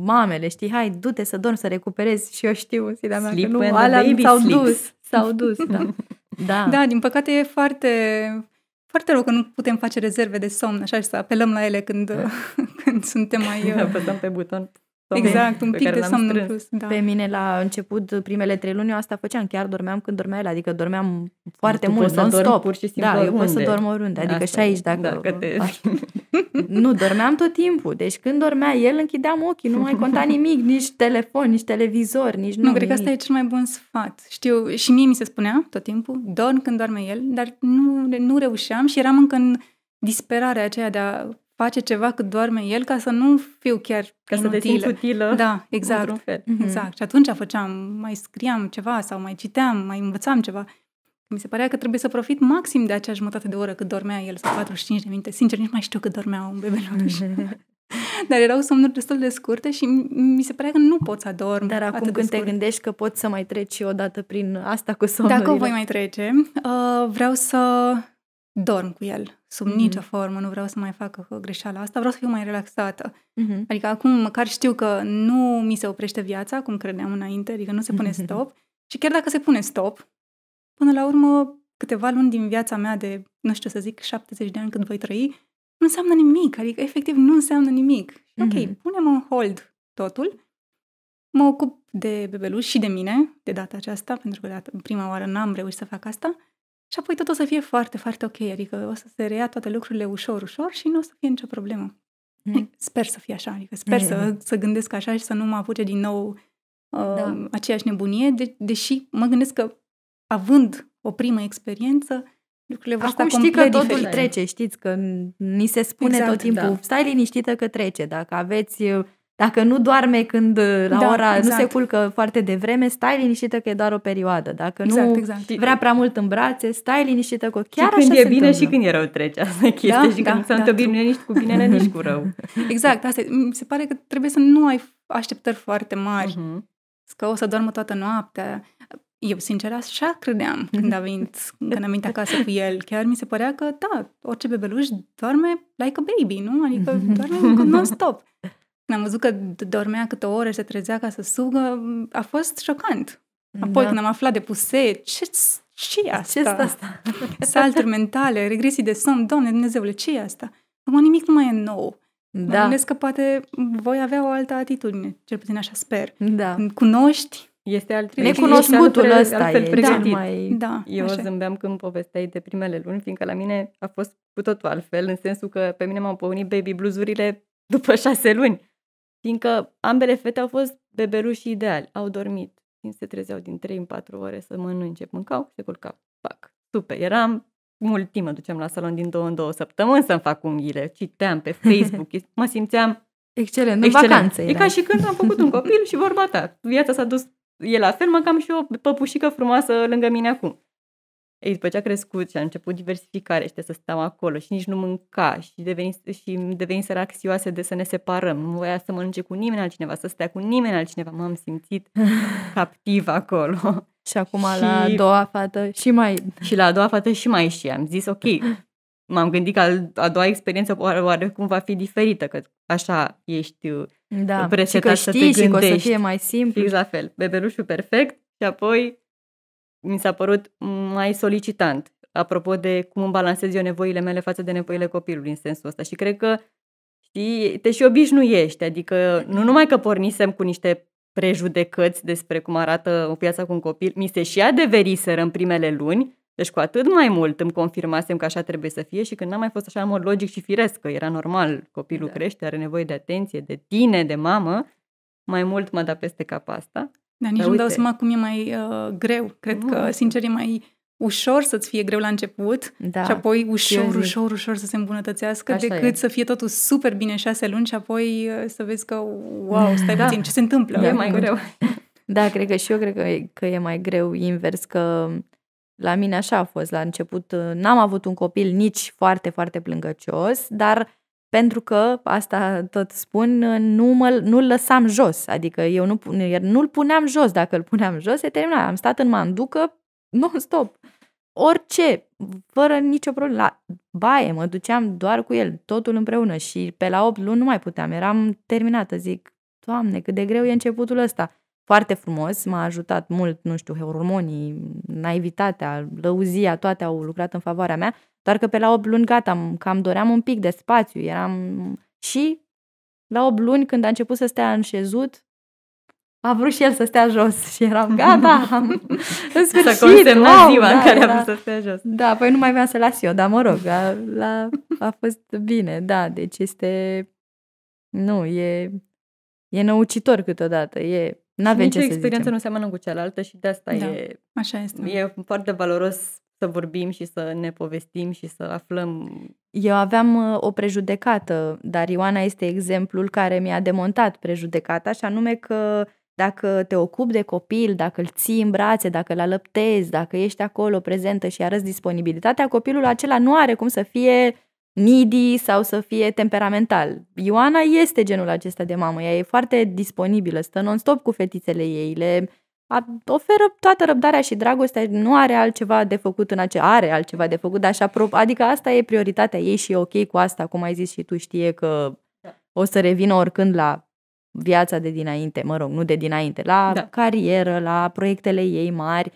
mamele, știi, hai, du-te să dormi, să recuperezi și eu știu, da, mea, Sleep că nu, alea s-au dus. S-au dus, da. da. Da, din păcate e foarte, foarte rău că nu putem face rezerve de somn, așa, și să apelăm la ele când, da. când suntem mai... Uh, apăsăm pe buton Exact, un pic de somn în plus. Da. Pe mine la început, primele trei luni, eu asta făceam. Chiar dormeam când dormea el, adică dormeam foarte tu mult, non-stop. Pur și simplu da, eu pot să dorm oriunde, adică asta și aici dacă... dacă te... nu, dormeam tot timpul. Deci când dormea el, închideam ochii, nu mai conta nimic, nici telefon, nici televizor, nici nu. Nu, cred nimic. că asta e cel mai bun sfat. Știu, și mie mi se spunea tot timpul, dorm când doarme el, dar nu, nu reușeam și eram încă în disperarea aceea de a face ceva cât doarme el ca să nu fiu chiar Ca inutilă. să te simți utilă. Da, exact. Fel. Mm-hmm. Exact. Mhm. Și atunci făceam, mai scriam ceva sau mai citeam, mai învățam ceva. Mi se părea că trebuie să profit maxim de acea jumătate de oră cât dormea el sau 45 de minute. Sincer, nici mai știu cât dormea un bebeluș. Mm-hmm. Dar erau somnuri destul de scurte și mi se părea că nu pot să adorm. Dar acum atât când te gândești că poți să mai treci o dată prin asta cu somnurile. Dacă o voi mai trece, uh, vreau să dorm cu el sub mm-hmm. nicio mm. formă, nu vreau să mai fac greșeala asta, vreau să fiu mai relaxată. Mm-hmm. Adică acum măcar știu că nu mi se oprește viața, cum credeam înainte, adică nu se pune mm-hmm. stop. Și chiar dacă se pune stop, până la urmă, câteva luni din viața mea de, nu știu să zic, 70 de ani când voi trăi, nu înseamnă nimic, adică efectiv nu înseamnă nimic. Mm-hmm. Ok, punem în hold totul, mă ocup de bebeluș și de mine, de data aceasta, pentru că data, prima oară n-am reușit să fac asta, și apoi tot o să fie foarte, foarte ok, adică o să se reia toate lucrurile ușor, ușor și nu o să fie nicio problemă. Mm. Sper să fie așa, adică sper mm. să, mm-hmm. să gândesc așa și să nu mă apuce din nou uh, da. aceeași nebunie, de, deși mă gândesc că având o primă experiență, lucrurile vor Acum sta știi că totul diferent. trece, știți că ni se spune exact, tot da. timpul, da. stai liniștită că trece, dacă aveți uh, dacă nu doarme când uh, la da, ora exact. nu se exact. culcă foarte devreme, stai liniștită că e doar o perioadă. Dacă exact, nu exact. exact. vrea prea mult în brațe, stai liniștită că chiar și așa când e bine întâmplă. și când e rău trece asta da, chestie da, și da, când da, se da, bine nici cu bine nici cu rău. Exact, asta mi se pare că trebuie să nu ai așteptări foarte mari. Uh-huh. Că o să doarmă toată noaptea. Eu, sincer, așa credeam când a venit, când am venit acasă cu el. Chiar mi se părea că, da, orice bebeluș doarme like a baby, nu? Adică doarme non-stop. Când am văzut că dormea câte o oră și se trezea ca să sugă, a fost șocant. Apoi da. când am aflat de puse, ce ce e asta? ce asta? Salturi mentale, regresii de somn, Doamne Dumnezeule, ce e asta? Acum nimic nu mai e nou. Da. Mă că poate voi avea o altă atitudine, cel puțin așa sper. Da. Când cunoști, este alt Necunoscutul este ăsta e, da. pregătit. Da, mai... da, Eu așa. zâmbeam când povesteai de primele luni, fiindcă la mine a fost cu totul altfel, în sensul că pe mine m-au păunit baby bluzurile după șase luni fiindcă ambele fete au fost beberuși ideali, au dormit, se trezeau din 3 în 4 ore să mănânce, mâncau, se culcau, fac, super, eram mă duceam la salon din două în două săptămâni să-mi fac unghiile, citeam pe Facebook, mă simțeam Excelent, excelent. vacanțe. E ca și când am făcut un copil și vorba ta. Viața s-a dus, e la fel, mă cam și o păpușică frumoasă lângă mine acum. Ei, după ce a crescut și a început diversificare și să stăm acolo și nici nu mânca și deveni, și deveni săraxioase de să ne separăm, nu voia să mănânce cu nimeni altcineva, să stea cu nimeni altcineva, m-am simțit captiv acolo. Și acum și... la a doua fată și mai... Și la a doua fată și mai și am zis, ok, m-am gândit că a doua experiență oarecum va fi diferită, că așa ești uh, da. presetat și că știi să te gândești. Și că o să fie mai simplu. Fix exact la fel, bebelușul perfect și apoi mi s-a părut mai solicitant, apropo de cum îmi balancez eu nevoile mele față de nevoile copilului în sensul ăsta. Și cred că știi, te și obișnuiești, adică nu numai că pornisem cu niște prejudecăți despre cum arată o piață cu un copil, mi se și adeveriseră în primele luni, deci cu atât mai mult îmi confirmasem că așa trebuie să fie și când n-am mai fost așa în mod logic și firesc, că era normal, copilul da. crește, are nevoie de atenție, de tine, de mamă, mai mult m-a dat peste cap asta. Dar nici nu dau seama cum e mai uh, greu. Cred uh. că, sincer, e mai ușor să-ți fie greu la început da. și apoi ușor, ușor, ușor, să se îmbunătățească Așa decât e. să fie totul super bine șase luni și apoi uh, să vezi că, wow, stai da. puțin, ce se întâmplă? Da, e mai greu. Da, cred că și eu cred că e, că e mai greu invers, că la mine așa a fost la început. N-am avut un copil nici foarte, foarte plângăcios, dar pentru că, asta tot spun, nu mă, nu-l lăsam jos, adică eu nu, nu-l puneam jos, dacă îl puneam jos, se termina, am stat în manducă non-stop. Orice, fără nicio problemă, la baie mă duceam doar cu el, totul împreună și pe la 8 luni nu mai puteam, eram terminată, zic, Doamne, cât de greu e începutul ăsta. Foarte frumos, m-a ajutat mult, nu știu, hormonii, naivitatea, lăuzia, toate au lucrat în favoarea mea, doar că pe la 8 luni, gata, cam doream un pic de spațiu, eram... Și la 8 luni, când a început să stea în șezut, a vrut și el să stea jos și eram gata, în sfârșit, Să a wow, ziua da, în care era, a da. vrut să stea jos. Da, păi nu mai vreau să las eu, dar mă rog, a, la, a fost bine, da, deci este, nu, e, e năucitor câteodată, e, n-avem ce să experiență zicem. nu seamănă cu cealaltă și de asta da, e, așa este. e foarte valoros să vorbim și să ne povestim și să aflăm. Eu aveam uh, o prejudecată, dar Ioana este exemplul care mi-a demontat prejudecata, și anume că dacă te ocupi de copil, dacă îl ții în brațe, dacă îl alăptezi, dacă ești acolo prezentă și arăți disponibilitatea, copilul acela nu are cum să fie needy sau să fie temperamental. Ioana este genul acesta de mamă, ea e foarte disponibilă, stă non-stop cu fetițele ei, le oferă toată răbdarea și dragostea, nu are altceva de făcut în acea, are altceva de făcut, dar așa, adică asta e prioritatea ei și e ok cu asta, cum ai zis și tu, știe că da. o să revină oricând la viața de dinainte, mă rog, nu de dinainte, la da. carieră, la proiectele ei mari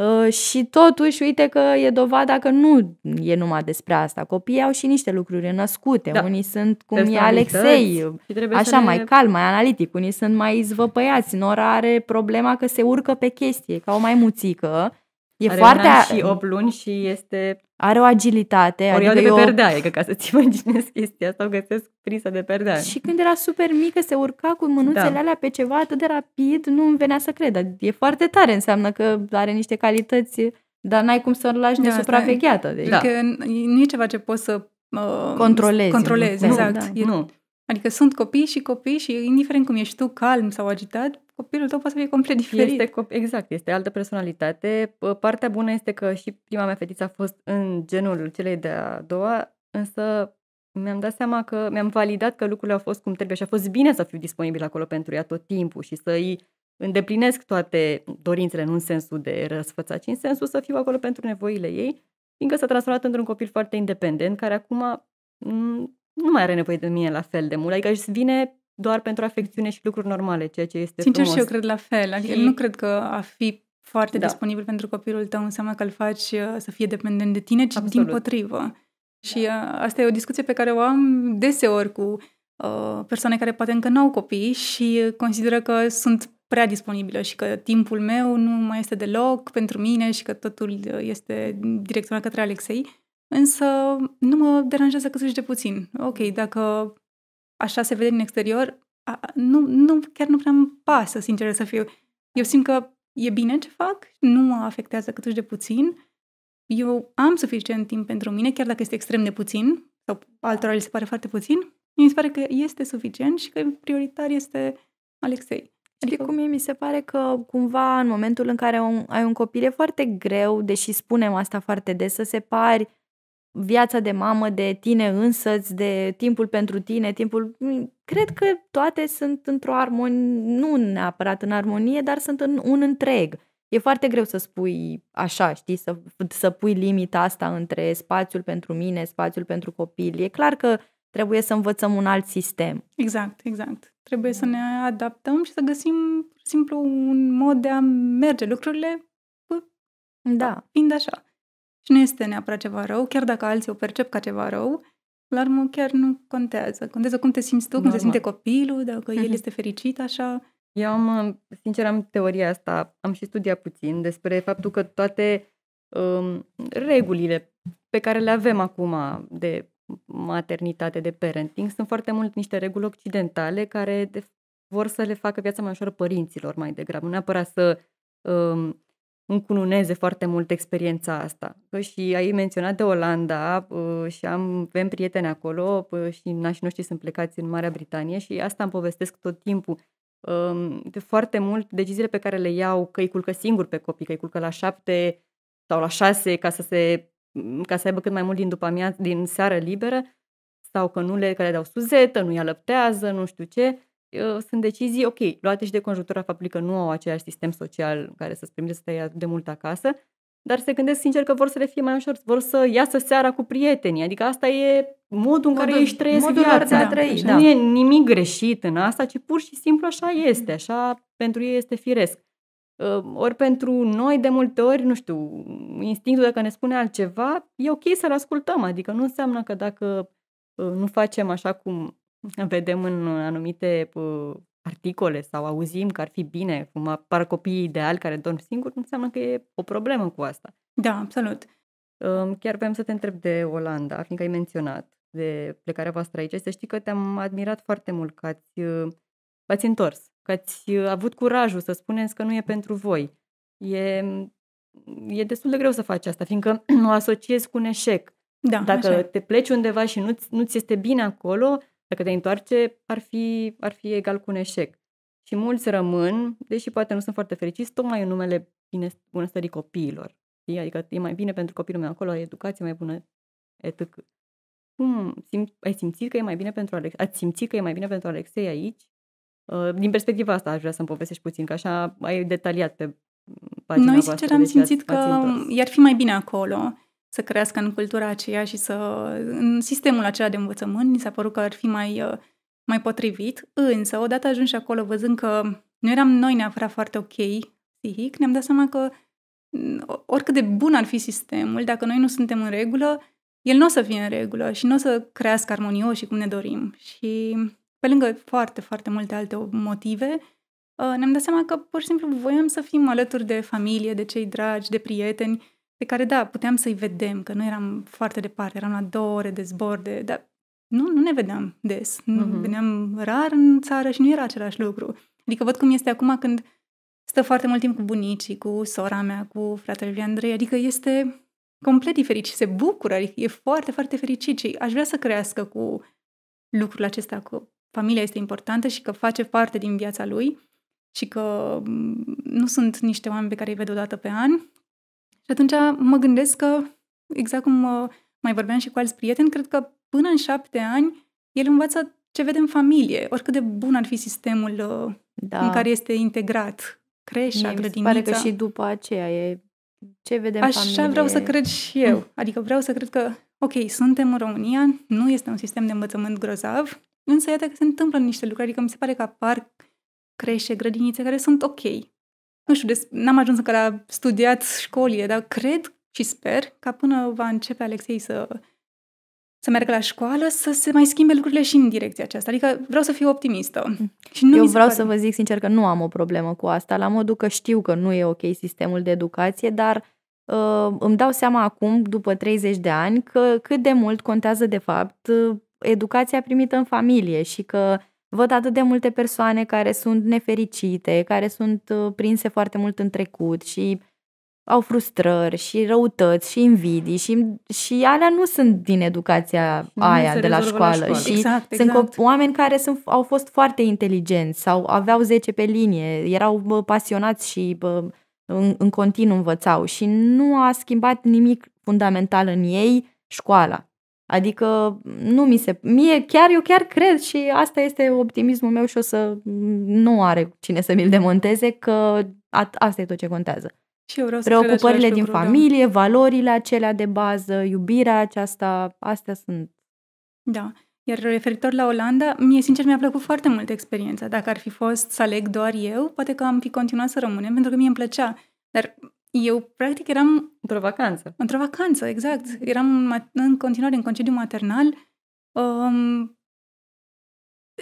Uh, și totuși, uite că e dovada că nu e numai despre asta. Copiii au și niște lucruri născute. Da. Unii sunt cum e Alexei, așa ne... mai calm, mai analitic. Unii sunt mai zvăpăiați. Nora are problema că se urcă pe chestie, ca o muțică. E are foarte... și 8 luni și este are o agilitate. Ori adică iau de pe perdea, e că ca să-ți imaginezi chestia asta, o găsesc prinsă de perdea. Și când era super mică, se urca cu mânuțele da. alea pe ceva atât de rapid, nu îmi venea să cred. E foarte tare, înseamnă că are niște calități, dar n-ai cum să-l lași da, de nesupravegheată. Deci. Adică da. Adică nu e ceva ce poți să uh, controlezi. Controlezi, nu, exact. Da. E, nu. Adică sunt copii și copii și indiferent cum ești tu calm sau agitat, copilul tău poate să fie complet diferit. Este, exact, este altă personalitate. Partea bună este că și prima mea fetiță a fost în genul celei de-a doua, însă mi-am dat seama că mi-am validat că lucrurile au fost cum trebuie și a fost bine să fiu disponibil acolo pentru ea tot timpul și să-i îndeplinesc toate dorințele, nu în sensul de răsfăța, ci în sensul să fiu acolo pentru nevoile ei, fiindcă s-a transformat într-un copil foarte independent, care acum mm, nu mai are nevoie de mine la fel de mult, adică își vine doar pentru afecțiune și lucruri normale, ceea ce este Sincer frumos. și eu cred la fel. Adică și... nu cred că a fi foarte da. disponibil pentru copilul tău înseamnă că îl faci uh, să fie dependent de tine, ci Absolut. din potrivă. Da. Și uh, asta e o discuție pe care o am deseori cu uh, persoane care poate încă nu au copii și consideră că sunt prea disponibilă și că timpul meu nu mai este deloc pentru mine și că totul uh, este direcționat către Alexei. Însă nu mă deranjează cât de puțin. Ok, dacă așa se vede din exterior, a, nu, nu, chiar nu prea îmi pasă, sincer să fiu. Eu simt că e bine ce fac, nu mă afectează câtuși de puțin, eu am suficient timp pentru mine, chiar dacă este extrem de puțin, sau altora le se pare foarte puțin, mi se pare că este suficient și că prioritar este Alexei. Adică... Știi cum e? Mi se pare că cumva în momentul în care ai un copil e foarte greu, deși spunem asta foarte des, să separi viața de mamă, de tine însăți, de timpul pentru tine, timpul... Mm, cred că toate sunt într-o armonie, nu neapărat în armonie, dar sunt în un întreg. E foarte greu să spui așa, știi, să, să pui limita asta între spațiul pentru mine, spațiul pentru copil. E clar că trebuie să învățăm un alt sistem. Exact, exact. Trebuie să mm. ne adaptăm și să găsim simplu un mod de a merge lucrurile da. fiind așa. Și nu este neapărat ceva rău, chiar dacă alții o percep ca ceva rău, la urmă chiar nu contează. Contează cum te simți tu, Normal. cum se simte copilul, dacă el mhm. este fericit, așa. Eu am, sincer, am teoria asta, am și studiat puțin despre faptul că toate um, regulile pe care le avem acum de maternitate, de parenting, sunt foarte mult niște reguli occidentale care de, vor să le facă viața mai ușoară părinților mai degrabă, nu neapărat să um, încununeze foarte mult experiența asta. Și ai menționat de Olanda uh, și am, avem prieteni acolo uh, și nașii noștri sunt plecați în Marea Britanie și asta îmi povestesc tot timpul. Um, de foarte mult deciziile pe care le iau, că îi culcă singur pe copii, că îi culcă la șapte sau la șase ca să, se, ca să aibă cât mai mult din după amiază, din seară liberă, sau că nu le, că le dau suzetă, nu-i alăptează, nu știu ce, sunt decizii, ok, luate și de conjunctura faptului că nu au același sistem social care să-ți permite să stai de mult acasă, dar se gândesc sincer că vor să le fie mai ușor, vor să iasă seara cu prietenii, adică asta e modul în care ești trăiesc modul viața. care trăi, deci da. Nu e nimic greșit în asta, ci pur și simplu așa mm-hmm. este, așa pentru ei este firesc. Ă, ori pentru noi, de multe ori, nu știu, instinctul dacă ne spune altceva, e ok să-l ascultăm, adică nu înseamnă că dacă ă, nu facem așa cum vedem în anumite articole sau auzim că ar fi bine, cum apar copiii ideali care dorm singuri, înseamnă că e o problemă cu asta. Da, absolut. Chiar vreau să te întreb de Olanda, fiindcă ai menționat de plecarea voastră aici. Să știi că te-am admirat foarte mult că ați, v-ați întors, că ați avut curajul să spuneți că nu e pentru voi. E, e destul de greu să faci asta, fiindcă o asociezi cu un eșec. Da, Dacă așa. te pleci undeva și nu, nu-ți este bine acolo, dacă te întoarce, ar fi, ar fi egal cu un eșec. Și mulți rămân, deși poate nu sunt foarte fericiți, tocmai în numele bunăstării copiilor. Știi? Adică e mai bine pentru copilul meu acolo, e educație mai bună, etc. Cum sim, ai simțit că e mai bine pentru Alexei? Ați simțit că e mai bine pentru Alexei aici? Uh, din perspectiva asta aș vrea să-mi povestești puțin, că așa ai detaliat pe pagina Noi, sincer, am deci simțit că i ar fi mai bine acolo să crească în cultura aceea și să, în sistemul acela de învățământ, mi s-a părut că ar fi mai, uh, mai potrivit, însă odată ajuns acolo văzând că nu eram noi neapărat foarte ok psihic, ne-am dat seama că mm, oricât de bun ar fi sistemul, dacă noi nu suntem în regulă, el nu o să fie în regulă și nu o să crească armonios și cum ne dorim. Și pe lângă foarte, foarte multe alte motive, uh, ne-am dat seama că pur și simplu voiam să fim alături de familie, de cei dragi, de prieteni, pe care, da, puteam să-i vedem, că nu eram foarte departe, eram la două ore de zbor, de, dar nu, nu ne vedeam des. Nu, uh-huh. Veneam rar în țară și nu era același lucru. Adică văd cum este acum când stă foarte mult timp cu bunicii, cu sora mea, cu fratele lui Andrei, adică este complet diferit și se bucură, adică e foarte, foarte fericit și aș vrea să crească cu lucrul acesta, că familia este importantă și că face parte din viața lui și că mm, nu sunt niște oameni pe care îi ved odată pe an, și atunci mă gândesc că, exact cum uh, mai vorbeam și cu alți prieteni, cred că până în șapte ani el învață ce vede în familie, oricât de bun ar fi sistemul uh, da. în care este integrat, creșa, Mie grădinița. Mi pare că și după aceea e ce vedem Așa familie. vreau să cred și eu. Mm. Adică vreau să cred că, ok, suntem în România, nu este un sistem de învățământ grozav, însă iată că se întâmplă niște lucruri, adică mi se pare că apar creșe, grădinițe care sunt ok, nu știu, des, n-am ajuns încă la studiat școlie, dar cred și sper ca până va începe Alexei să, să meargă la școală, să se mai schimbe lucrurile și în direcția aceasta. Adică vreau să fiu optimistă. Mm. Și nu Eu vreau pare... să vă zic sincer că nu am o problemă cu asta, la modul că știu că nu e ok sistemul de educație, dar uh, îmi dau seama acum, după 30 de ani, că cât de mult contează de fapt uh, educația primită în familie și că Văd atât de multe persoane care sunt nefericite, care sunt uh, prinse foarte mult în trecut și au frustrări și răutăți și invidii și, și alea nu sunt din educația nu aia de la școală. la școală. Și exact, sunt exact. oameni care sunt, au fost foarte inteligenți sau aveau 10 pe linie, erau pasionați și bă, în, în continuu învățau și nu a schimbat nimic fundamental în ei școala. Adică nu mi se... Mie chiar, eu chiar cred și asta este optimismul meu și o să nu are cine să mi-l demonteze că a, asta e tot ce contează. Și eu vreau să Preocupările din da. familie, da. valorile acelea de bază, iubirea aceasta, astea sunt. Da. Iar referitor la Olanda, mie sincer mi-a plăcut foarte mult experiența. Dacă ar fi fost să aleg doar eu, poate că am fi continuat să rămânem, pentru că mie îmi plăcea. Dar eu practic eram Într-o vacanță. Într-o vacanță, exact. Eram în continuare în concediu maternal. Um,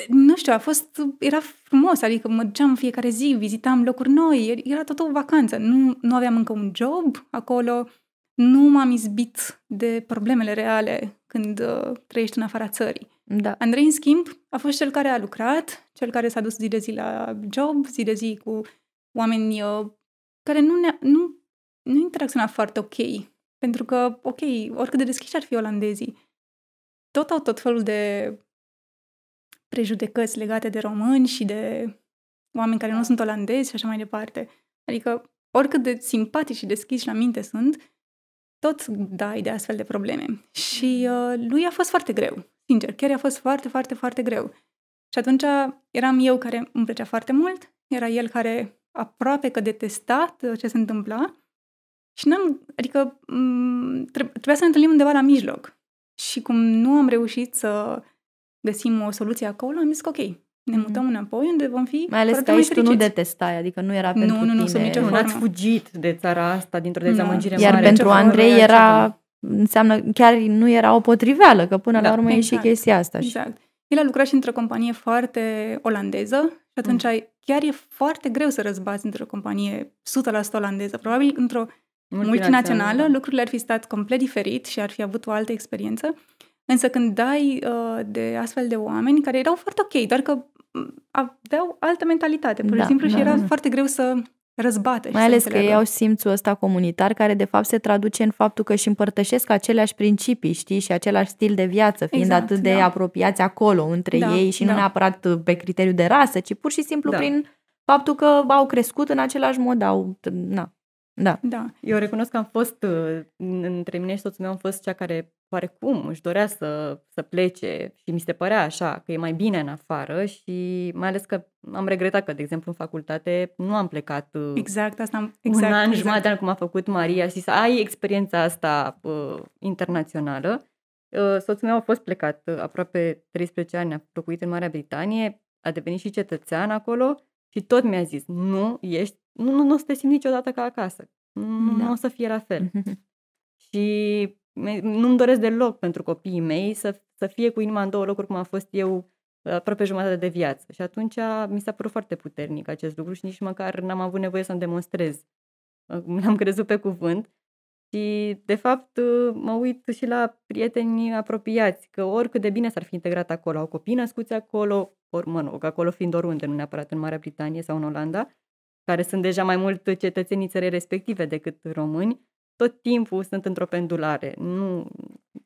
nu știu, a fost, era frumos, adică mergeam fiecare zi, vizitam locuri noi, era tot o vacanță. Nu, nu aveam încă un job acolo, nu m-am izbit de problemele reale când uh, trăiești în afara țării. Da. Andrei, în schimb, a fost cel care a lucrat, cel care s-a dus zi de zi la job, zi de zi cu oameni uh, care nu, ne, nu nu interacționa foarte ok. Pentru că, ok, oricât de deschiși ar fi olandezii, tot au tot felul de prejudecăți legate de români și de oameni care nu sunt olandezi și așa mai departe. Adică, oricât de simpatici și deschiși la minte sunt, tot dai de astfel de probleme. Și mm. uh, lui a fost foarte greu, sincer, chiar a fost foarte, foarte, foarte greu. Și atunci eram eu care îmi plăcea foarte mult, era el care aproape că detesta ce se întâmpla și n-am, adică mm, trebuia să ne întâlnim undeva la mijloc. Și cum nu am reușit să găsim o soluție acolo, am zis că ok, ne mhm. mutăm mm. înapoi unde vom fi Mai ales că aici tu nu detestai, adică nu era pentru nu, nu, nu, tine. Nu, nu, nu, ați fugit de țara asta dintr-o dezamăgire mare. Iar pentru Andrei era, ceva. înseamnă, chiar nu era o potriveală, că până da, la urmă exact, e și exact, chestia asta. Exact. El a lucrat și într-o companie foarte olandeză și mm. atunci mm. chiar e foarte greu să răzbați într-o companie 100% olandeză. Probabil într-o multinațională, multinațională lucrurile ar fi stat complet diferit și ar fi avut o altă experiență. Însă când dai uh, de astfel de oameni care erau foarte ok, doar că mm, aveau altă mentalitate, pur și da, simplu, da, și era da. foarte greu să răzbate. Mai ales că ei au simțul ăsta comunitar, care de fapt se traduce în faptul că își împărtășesc aceleași principii, știi, și același stil de viață, fiind exact, atât de da. apropiați acolo între da, ei și da. nu neapărat pe criteriu de rasă, ci pur și simplu da. prin faptul că au crescut în același mod, au, na, da. da. Eu recunosc că am fost, uh, între mine și soțul meu am fost cea care oarecum își dorea să, să plece și mi se părea așa că e mai bine în afară și mai ales că am regretat că, de exemplu, în facultate nu am plecat uh, exact, asta am, exact, un an exact. jumătate cum a făcut Maria și să ai experiența asta uh, internațională. Uh, soțul meu a fost plecat uh, aproape 13 ani, a locuit în Marea Britanie, a devenit și cetățean acolo și tot mi-a zis, nu ești nu, nu, nu o să te simți niciodată ca acasă. Nu, da. nu o să fie la fel. și nu-mi doresc deloc pentru copiii mei să, să fie cu inima în două locuri cum am fost eu aproape jumătate de viață. Și atunci mi s-a părut foarte puternic acest lucru și nici măcar n-am avut nevoie să-mi demonstrez. L-am crezut pe cuvânt. Și, de fapt, mă uit și la prieteni apropiați, că oricât de bine s-ar fi integrat acolo, au copii născuți acolo, ori, mă rog, acolo fiind oriunde, nu neapărat în Marea Britanie sau în Olanda, care sunt deja mai mult cetățenii țării respective decât români, tot timpul sunt într-o pendulare. Nu,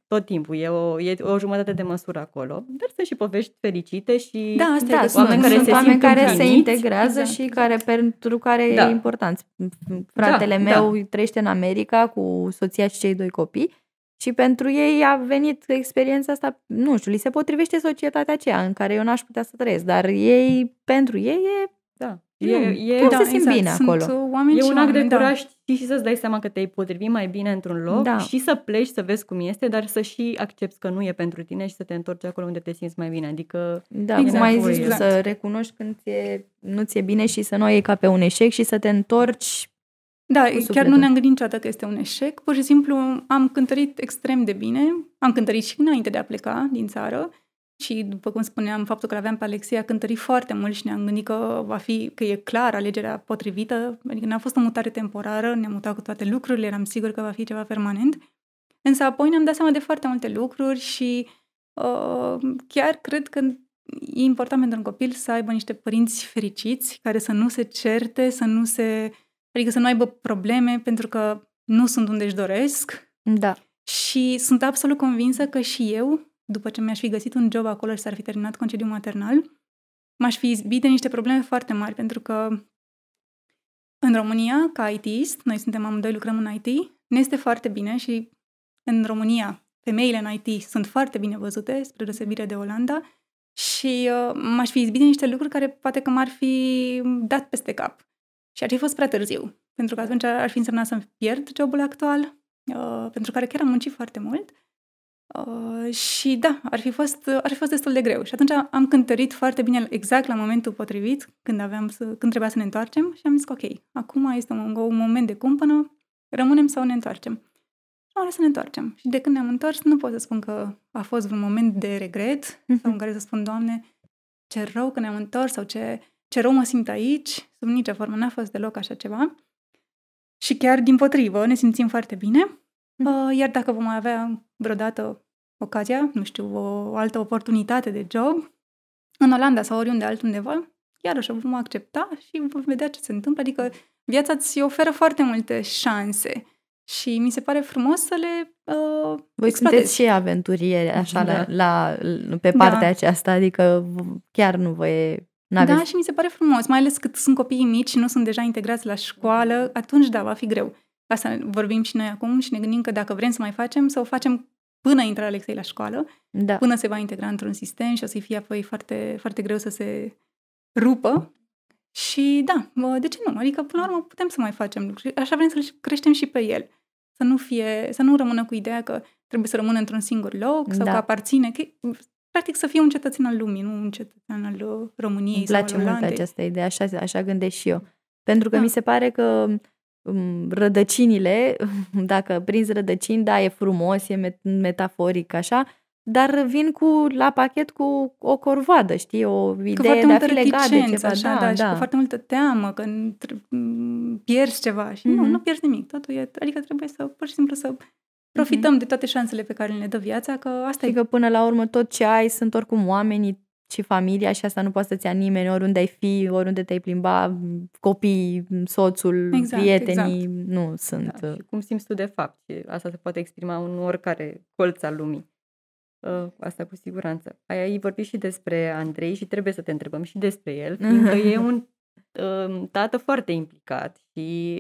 tot timpul. E o, e o jumătate de măsură acolo. Dar sunt și povești fericite și da, asta da, e, oameni sunt, care, sunt se, oameni care se integrează exact. și care pentru care da. e important. Da, Fratele da, meu da. trăiește în America cu soția și cei doi copii și pentru ei a venit experiența asta, nu știu, li se potrivește societatea aceea în care eu n-aș putea să trăiesc, dar ei, pentru ei e da. E, e, da, se simt exact. bine Sunt acolo. Uh, oameni e un act de da. curaj, da. și să-ți dai seama că te-ai potrivi mai bine într-un loc da. și să pleci, să vezi cum este, dar să și accepti că nu e pentru tine și să te întorci acolo unde te simți mai bine. Adică, da, exact, cum ai zis, exact. să recunoști când ți-e, nu ți-e bine și să nu o ca pe un eșec și să te întorci da, chiar nu ne-am gândit niciodată că este un eșec. Pur și simplu am cântărit extrem de bine. Am cântărit și înainte de a pleca din țară și, după cum spuneam, faptul că aveam pe Alexia cântări foarte mult și ne-am gândit că va fi, că e clar alegerea potrivită, adică n-a fost o mutare temporară, ne-am mutat cu toate lucrurile, eram sigur că va fi ceva permanent, însă apoi ne-am dat seama de foarte multe lucruri și uh, chiar cred că e important pentru un copil să aibă niște părinți fericiți, care să nu se certe, să nu se, adică să nu aibă probleme pentru că nu sunt unde își doresc. Da. Și sunt absolut convinsă că și eu după ce mi-aș fi găsit un job acolo și s-ar fi terminat concediul maternal, m-aș fi izbit de niște probleme foarte mari, pentru că în România, ca ITist, noi suntem amândoi lucrăm în IT, ne este foarte bine și în România femeile în IT sunt foarte bine văzute, spre deosebire de Olanda, și uh, m-aș fi izbit de niște lucruri care poate că m-ar fi dat peste cap. Și ar fi fost prea târziu, pentru că atunci ar fi însemnat să-mi pierd jobul actual, uh, pentru care chiar am muncit foarte mult. Uh, și da, ar fi, fost, ar fi fost destul de greu. Și atunci am cântărit foarte bine exact la momentul potrivit, când, aveam să, când trebuia să ne întoarcem și am zis că ok, acum este un, un moment de cumpănă, rămânem sau ne întoarcem. Oare să ne întoarcem. Și de când ne-am întors, nu pot să spun că a fost un moment de regret mm-hmm. sau în care să spun, Doamne, ce rău că ne-am întors sau ce, ce rău mă simt aici. Sub nicio formă n-a fost deloc așa ceva. Și chiar din potrivă, ne simțim foarte bine. Hm. Uh, iar dacă vom mai avea vreodată ocazia, nu știu, o, altă oportunitate de job, în Olanda sau oriunde altundeva, iarăși o vom accepta și vom vedea ce se întâmplă. Adică viața îți oferă foarte multe șanse și mi se pare frumos să le uh, Voi exploatez. sunteți și aventurieri așa da. la, la, pe partea da. aceasta, adică chiar nu vă e N-aveți. Da, și mi se pare frumos, mai ales cât sunt copiii mici și nu sunt deja integrați la școală, atunci da, va fi greu. Asta vorbim și noi acum și ne gândim că dacă vrem să mai facem, să o facem până intră Alexei la școală, da. până se va integra într-un sistem și o să-i fie apoi foarte, foarte greu să se rupă. Și da, de ce nu? Adică, până la urmă, putem să mai facem lucruri. Așa vrem să-l creștem și pe el. Să nu, fie, să nu rămână cu ideea că trebuie să rămână într-un singur loc sau da. că aparține. Că, practic să fie un cetățean al lumii, nu un cetățean al uh, României Îmi place sau al mult această idee, așa, așa gândesc și eu. Pentru că da. mi se pare că rădăcinile, dacă prinzi rădăcini, da, e frumos, e metaforic, așa, dar vin cu la pachet cu o corvoadă, știi, o idee cu de a fi legat de ceva. Așa, da, da, și da. cu foarte multă teamă că pierzi ceva și mm-hmm. nu, mhm. nu pierzi nimic, totul e, adică trebuie să, pur și simplu să profităm mm-hmm. de toate șansele pe care le dă viața, că asta și e. că până la urmă tot ce ai sunt oricum oamenii și familia și asta nu poate să-ți ia nimeni, oriunde ai fi, oriunde te-ai plimba, copiii, soțul, exact, exact. prietenii, exact. nu sunt. Da, și uh, cum simți tu de fapt? Asta se poate exprima în oricare colț al lumii. Uh, asta cu siguranță. Ai vorbit și despre Andrei și trebuie să te întrebăm și despre el, că e un um, tată foarte implicat și,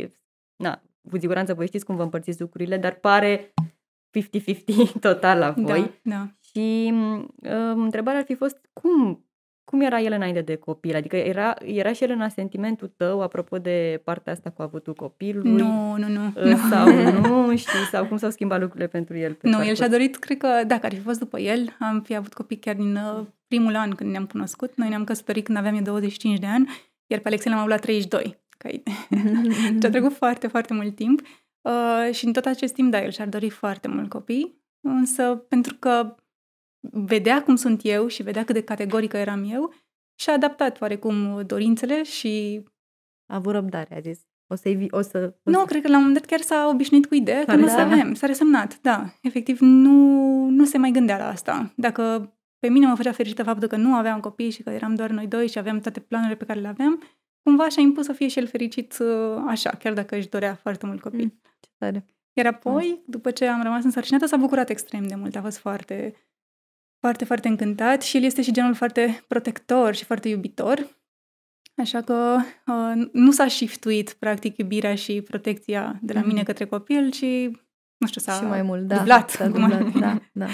na, cu siguranță voi știți cum vă împărțiți lucrurile, dar pare 50-50 total la da, voi. Da, da. Și uh, întrebarea ar fi fost cum, cum era el înainte de copil? Adică era, era și el în asentimentul tău apropo de partea asta cu avutul copilului? Nu, nu, nu. Uh, nu. Sau nu? Și, sau cum s-au schimbat lucrurile pentru el? Pe nu, parcurs? el și-a dorit, cred că dacă ar fi fost după el, am fi avut copii chiar din uh, primul an când ne-am cunoscut. Noi ne-am căsătorit când aveam eu 25 de ani, iar pe Alexei l-am avut la 32. Ce a trecut foarte, foarte mult timp. Uh, și în tot acest timp, da, el și-ar dori foarte mult copii, însă pentru că vedea cum sunt eu și vedea cât de categorică eram eu și a adaptat oarecum dorințele și... A avut răbdare, a zis. O, să-i, o să... O nu, cred că la un moment dat chiar s-a obișnuit cu ideea că nu da. să avem. S-a resemnat, da. Efectiv, nu, nu se mai gândea la asta. Dacă pe mine mă făcea fericită faptul că nu aveam copii și că eram doar noi doi și aveam toate planurile pe care le aveam, cumva și-a impus să fie și el fericit uh, așa, chiar dacă își dorea foarte mult copii. Mm, ce tare. Iar apoi, după ce am rămas însărcinată, s-a bucurat extrem de mult. A fost foarte foarte, foarte încântat și el este și genul foarte protector și foarte iubitor. Așa că uh, nu s-a shiftuit, practic, iubirea și protecția de la mm-hmm. mine către copil, ci, nu știu, s-a și mai mult, da, dublat. S-a dublat da, da.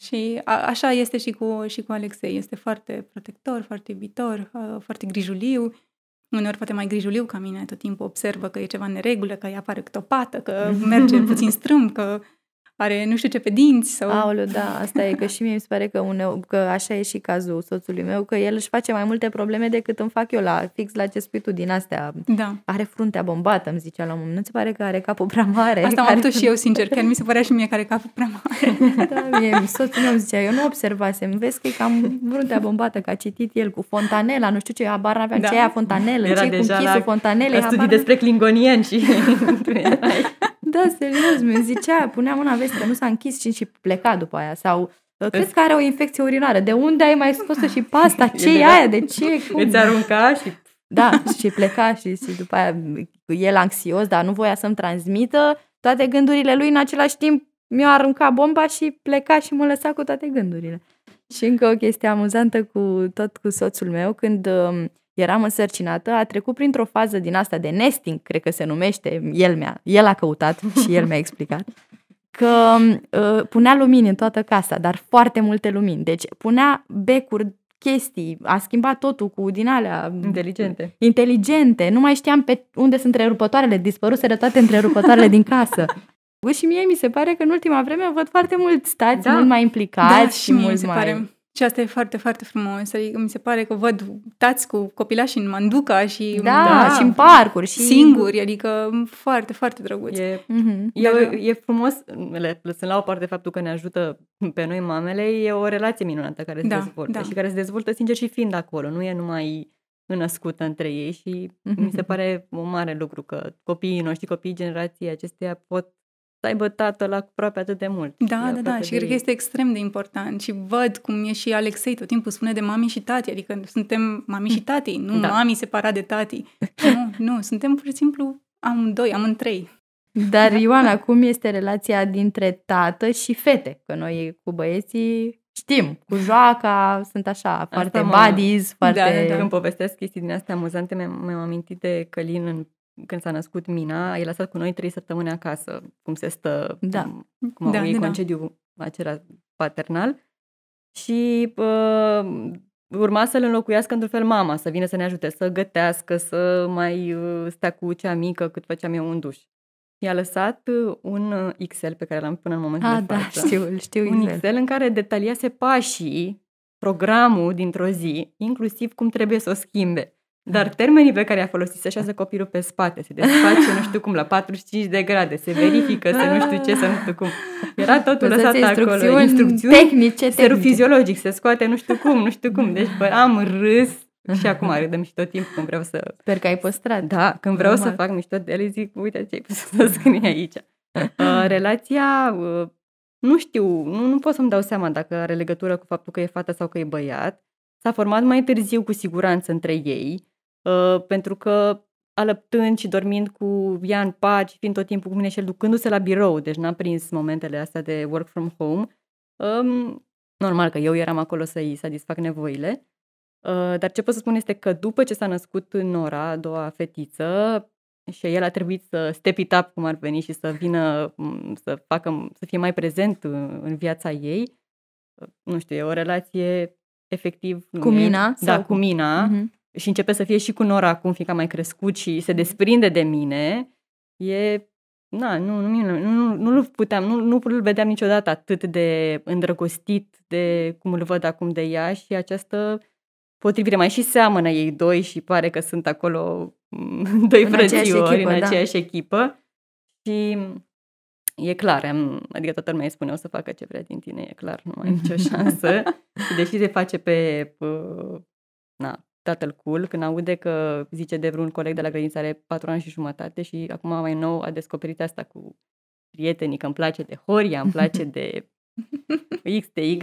și a, așa este și cu, și cu Alexei. Este foarte protector, foarte iubitor, uh, foarte grijuliu. Uneori poate mai grijuliu ca mine, tot timpul observă că e ceva în neregulă, că îi apare câte o pată, că merge puțin strâmb, că are nu știu ce pe dinți sau... Aoleu, da, asta e că și mie mi se pare că, une, că așa e și cazul soțului meu, că el își face mai multe probleme decât îmi fac eu la fix la ce spui tu din astea. Da. Are fruntea bombată, îmi zicea la un moment. Nu ți pare că are capul prea mare? Asta am avut care... și eu, sincer, chiar mi se părea și mie că are capul prea mare. da, mie, soțul meu zicea, eu nu observasem, vezi că e cam fruntea bombată, că a citit el cu fontanela, nu știu ce, abar n-aveam da. ce aia fontanelă, Era ce cu închisul Era deja La studii abar... despre clingonieni și... Da, serios, mi zicea, punea mâna, vezi că nu s-a închis și, și pleca după aia. Sau uh, Crezi că are o infecție urinară. De unde ai mai scos și pasta? Ce e, aia? De ce? Cum? Îți arunca și... Da, și pleca și, și după aia el anxios, dar nu voia să-mi transmită toate gândurile lui în același timp mi a aruncat bomba și pleca și mă lăsa cu toate gândurile. Și încă o chestie amuzantă cu tot cu soțul meu, când um, eram însărcinată, a trecut printr-o fază din asta de nesting, cred că se numește, el, mi-a, el a căutat și el mi-a explicat, că uh, punea lumini în toată casa, dar foarte multe lumini. Deci punea becuri, chestii, a schimbat totul cu din alea inteligente. Inteligente, nu mai știam pe unde sunt întrerupătoarele, dispăruseră toate întrerupătoarele din casă. Și mie mi se pare că în ultima vreme văd foarte mulți stați da. mult mai implicați da, și, și mult mai... Pare și asta e foarte, foarte frumos. Adică mi se pare că văd tați cu copilași în manduca și, da, da, și în da, parcuri. Și... Singuri, adică foarte, foarte drăguți. E, mm-hmm. e, Dar, da. e frumos, lăsând la o parte faptul că ne ajută pe noi mamele, e o relație minunată care se da, dezvoltă da. și care se dezvoltă sincer și fiind acolo. Nu e numai născută între ei și mm-hmm. mi se mhm. pare un mare lucru că copiii noștri, copiii generației acesteia pot să aibă tatăl aproape atât de mult. Da, da, da, și cred că este extrem de important și văd cum e și Alexei tot timpul spune de mami și tati, adică suntem mami și tati, nu da. mami separat de tati. Nu, nu, suntem pur și simplu amândoi, trei. Dar Ioana, cum este relația dintre tată și fete? Că noi cu băieții știm, cu joaca, sunt așa, foarte buddies, da, foarte... Da, da, da. Când povestesc chestii din astea amuzante, mi-am amintit de Călin în când s-a născut Mina, ai lăsat cu noi trei săptămâni acasă, cum se stă, da. cum, cum da, au da, da, concediu da. acela paternal. Și uh, urma să-l înlocuiască într-un fel mama, să vină să ne ajute, să gătească, să mai uh, stea cu cea mică cât făceam eu un duș. I-a lăsat uh, un uh, Excel pe care l-am până în momentul A, ah, de da, față. da, știu, știu Un Excel. Excel în care detaliase pașii, programul dintr-o zi, inclusiv cum trebuie să o schimbe. Dar da. termenii pe care i-a folosit se așează copilul pe spate, se desface, nu știu cum, la 45 de grade, se verifică, să nu știu ce, să nu știu cum. Era totul lăsat instrucțiuni acolo. Instrucțiuni tehnice, tehnice. fiziologic, se scoate nu știu cum, nu știu cum. Deci bă, am râs și acum râdem și tot timpul când vreau să... Sper că ai păstrat. Da, când vreau Normal. să fac mișto de ele, zic, uite ce ai pus să scrie aici. Uh, relația, uh, nu știu, nu, nu pot să-mi dau seama dacă are legătură cu faptul că e fată sau că e băiat. S-a format mai târziu cu siguranță între ei Ă, pentru că alăptând și dormind cu ea în pat și fiind tot timpul cu mine și ducându-se la birou, deci n-am prins momentele astea de work from home. Um, normal că eu eram acolo să-i satisfac nevoile, uh, dar ce pot să spun este că după ce s-a născut Nora, a doua fetiță, și el a trebuit să step it up, cum ar veni, și să vină, să, facă, să fie mai prezent în viața ei. Ă, nu știu, e o relație efectiv... Cu Mina? da, cu Mina. Uh-huh și începe să fie și cu Nora acum, fiindcă a mai crescut și se desprinde de mine, e... Na, nu, nu, nu, nu, nu puteam, nu, nu îl vedeam niciodată atât de îndrăgostit de cum îl văd acum de ea și această potrivire. Mai și seamănă ei doi și pare că sunt acolo mm, doi frățiori în da. aceeași echipă. Și e clar, adică toată lumea îi spune o să facă ce vrea din tine, e clar, nu mai ai nicio șansă. deși se face pe, pe na, tatăl cool când aude că zice de vreun coleg de la grădință are patru ani și jumătate și acum mai nou a descoperit asta cu prietenii, că îmi place de Horia, îmi place de X, de Y,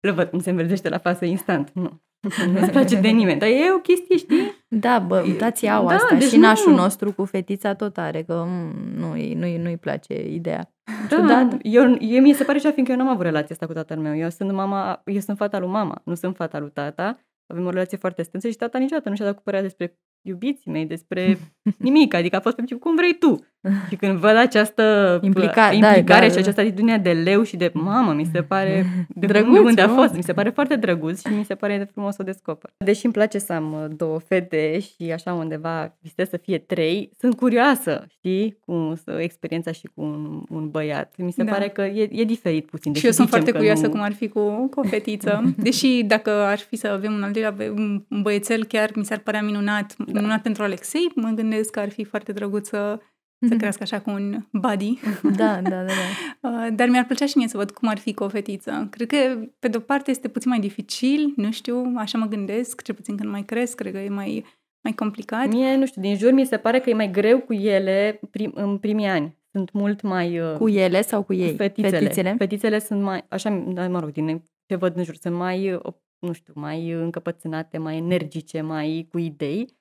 îl văd cum se înverzește la față instant. Nu. Nu-ți place de nimeni, dar e o chestie, știi? Da, bă, tații au da, asta deci și nu... nostru cu fetița tot are, că mm, nu-i, nu-i, nu-i place ideea. Da, Ciudat. eu, eu, mi se pare așa, fiindcă eu n-am avut relația asta cu tatăl meu. Eu sunt mama, eu sunt fata lui mama, nu sunt fata lui tata avem o relație foarte strânsă și tata niciodată nu și-a dat cu părerea despre iubiții mei, despre nimic, adică a fost pentru cum vrei tu. Și când văd această implicare, da, implicare da, da, și această atitudine de leu și de mamă, mi se pare de drăguț, unde a fost, mi se pare foarte drăguț și mi se pare de frumos să o descoper. Deși îmi place să am uh, două fete și așa undeva visez să fie trei, sunt curioasă, știi, cu experiența și cu un, un băiat. Mi se da. pare că e, e diferit puțin. Și eu sunt foarte curioasă nu... cum ar fi cu, cu o fetiță. Deși dacă ar fi să avem un al doilea un băiețel, chiar mi s-ar părea minunat, da. minunat pentru Alexei, mă gândesc că ar fi foarte drăguț să să mhm. crească așa cu un body. Da, da, da. da. Uh, dar mi-ar plăcea și mie să văd cum ar fi cu o fetiță. Cred că, pe de-o parte, este puțin mai dificil, nu știu, așa mă gândesc, cel puțin când mai cresc, cred că e mai, mai complicat. Mie, nu știu, din jur mi se pare că e mai greu cu ele prim, în primii ani. Sunt mult mai... Uh, cu ele sau cu ei? Fetițele. Fetițele, fetițele sunt mai, așa, da, mă rog, din ce văd în jur, sunt mai, uh, nu știu, mai încăpățânate, mai energice, mai cu idei.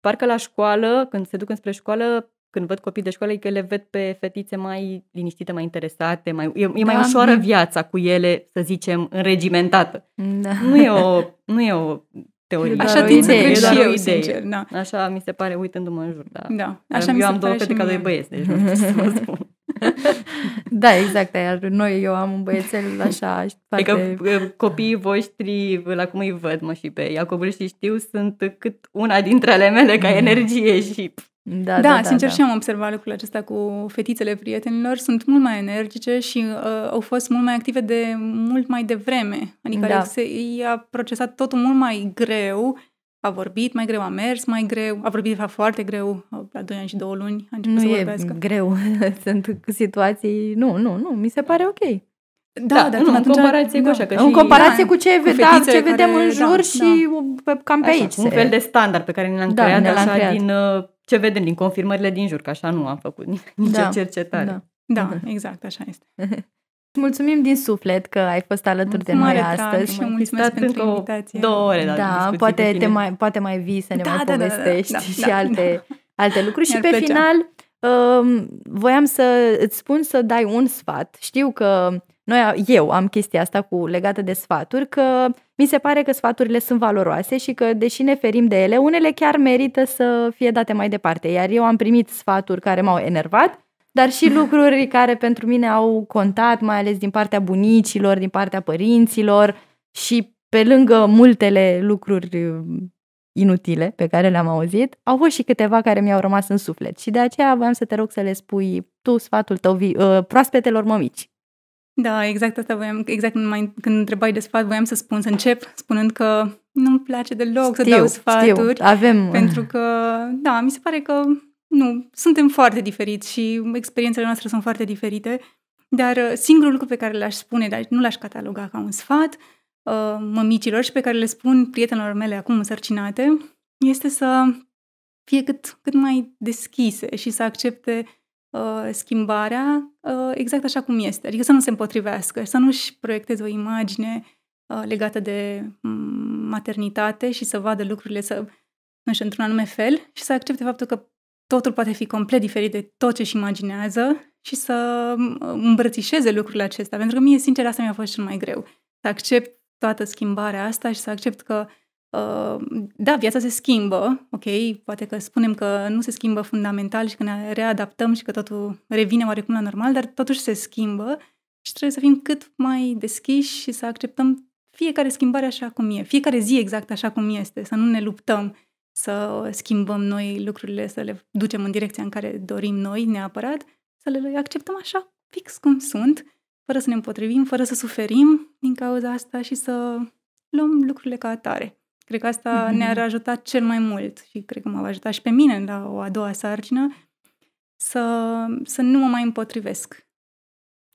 Parcă la școală, când se duc înspre școală, când văd copii de școală, că le văd pe fetițe mai liniștite, mai interesate, mai, e, e da, mai da, ușoară da. viața cu ele, să zicem, înregimentată. Da. Nu e o, nu e o teorie. Așa tin să cred și eu, sincer. Da. Așa mi se pare uitându-mă în jur. Da. da. Așa eu mi se am două fete ca doi băieți, deci nu știu să vă spun. da, exact, iar noi, eu am un băiețel așa păi foarte... Adică copiii voștri, la cum îi văd, mă, și pe Iacobul și știu, sunt cât una dintre ale mele ca mm. energie și... Da, da, da, da sincer da. și am observat lucrul acesta cu fetițele prietenilor. Sunt mult mai energice și uh, au fost mult mai active de mult mai devreme. Adică da. se, i-a procesat totul mult mai greu, a vorbit mai greu, a mers mai greu, a vorbit de fapt foarte greu, uh, la 2 ani și 2 luni a început nu să vorbească. e greu, sunt situații... Nu, nu, nu, mi se pare da. ok. Da, da, da în atunci, comparație cu așa. Că în comparație da, cu ce, cu da, ce vedem în da, jur da, și da. cam pe așa, aici. Un fel de standard pe care ne l-am da, creat, ne-l-am așa, creat. din uh, ce vedem, din confirmările din jur, că așa nu am făcut nicio da, cercetare. Da, da exact, așa este. Mulțumim din suflet că ai fost alături mulțumim de noi astăzi. și mulțumesc pentru invitație. Două ore, da, poate, te mai, poate mai vii să ne da, mai da, povestești da, da, da. da, și da, alte, da. alte lucruri. Mi-ar și pe plăcea. final, um, voiam să îți spun să dai un sfat. Știu că noi, eu am chestia asta cu legată de sfaturi, că mi se pare că sfaturile sunt valoroase și că, deși ne ferim de ele, unele chiar merită să fie date mai departe. Iar eu am primit sfaturi care m-au enervat, dar și lucruri care pentru mine au contat, mai ales din partea bunicilor, din partea părinților și pe lângă multele lucruri uh, inutile pe care le-am auzit, au fost și câteva care mi-au rămas în suflet și de aceea voiam să te rog să le spui tu sfatul tău vi- uh, proaspetelor mămici. Da, exact asta voiam, exact mai, când întrebai de sfat, voiam să spun, să încep spunând că nu-mi place deloc știu, să dau sfaturi. Știu, avem. Uh, pentru că, da, mi se pare că nu, suntem foarte diferiți și experiențele noastre sunt foarte diferite, dar uh, singurul lucru pe care l-aș spune, dar nu l-aș cataloga ca un sfat, uh, mămicilor și pe care le spun prietenilor mele acum însărcinate, este să fie cât, cât mai deschise și să accepte Uh, schimbarea uh, exact așa cum este. Adică să nu se împotrivească, să nu-și proiecteze o imagine uh, legată de maternitate și să vadă lucrurile să, nu știu, într-un anume fel și să accepte faptul că totul poate fi complet diferit de tot ce-și imaginează și să îmbrățișeze lucrurile acestea. Pentru că mie, sincer, asta mi-a fost cel mai greu. Să accept toată schimbarea asta și să accept că uh, da, viața se schimbă, ok, poate că spunem că nu se schimbă fundamental și că ne readaptăm și că totul revine oarecum la normal, dar totuși se schimbă și trebuie să fim cât mai deschiși și să acceptăm fiecare schimbare așa cum e, fiecare zi exact așa cum este, să nu ne luptăm să schimbăm noi lucrurile, să le ducem în direcția în care dorim noi neapărat, să le acceptăm așa fix cum sunt, fără să ne împotrivim, fără să suferim din cauza asta și să luăm lucrurile ca atare. Cred că asta mm-hmm. ne-ar ajuta cel mai mult și cred că m-a ajutat și pe mine la o a doua sarcină să, să nu mă mai împotrivesc.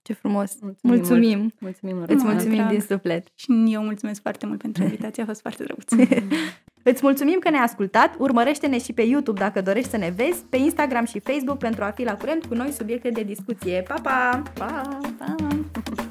Ce frumos! Mulțumim! Mulțumim! mulțumim Îți mulțumim drag. din suflet! Și eu mulțumesc foarte mult pentru invitație, a fost foarte drăguț! Îți mulțumim că ne-ai ascultat, urmărește-ne și pe YouTube dacă dorești să ne vezi, pe Instagram și Facebook pentru a fi la curent cu noi subiecte de discuție. Pa, pa! Pa! pa.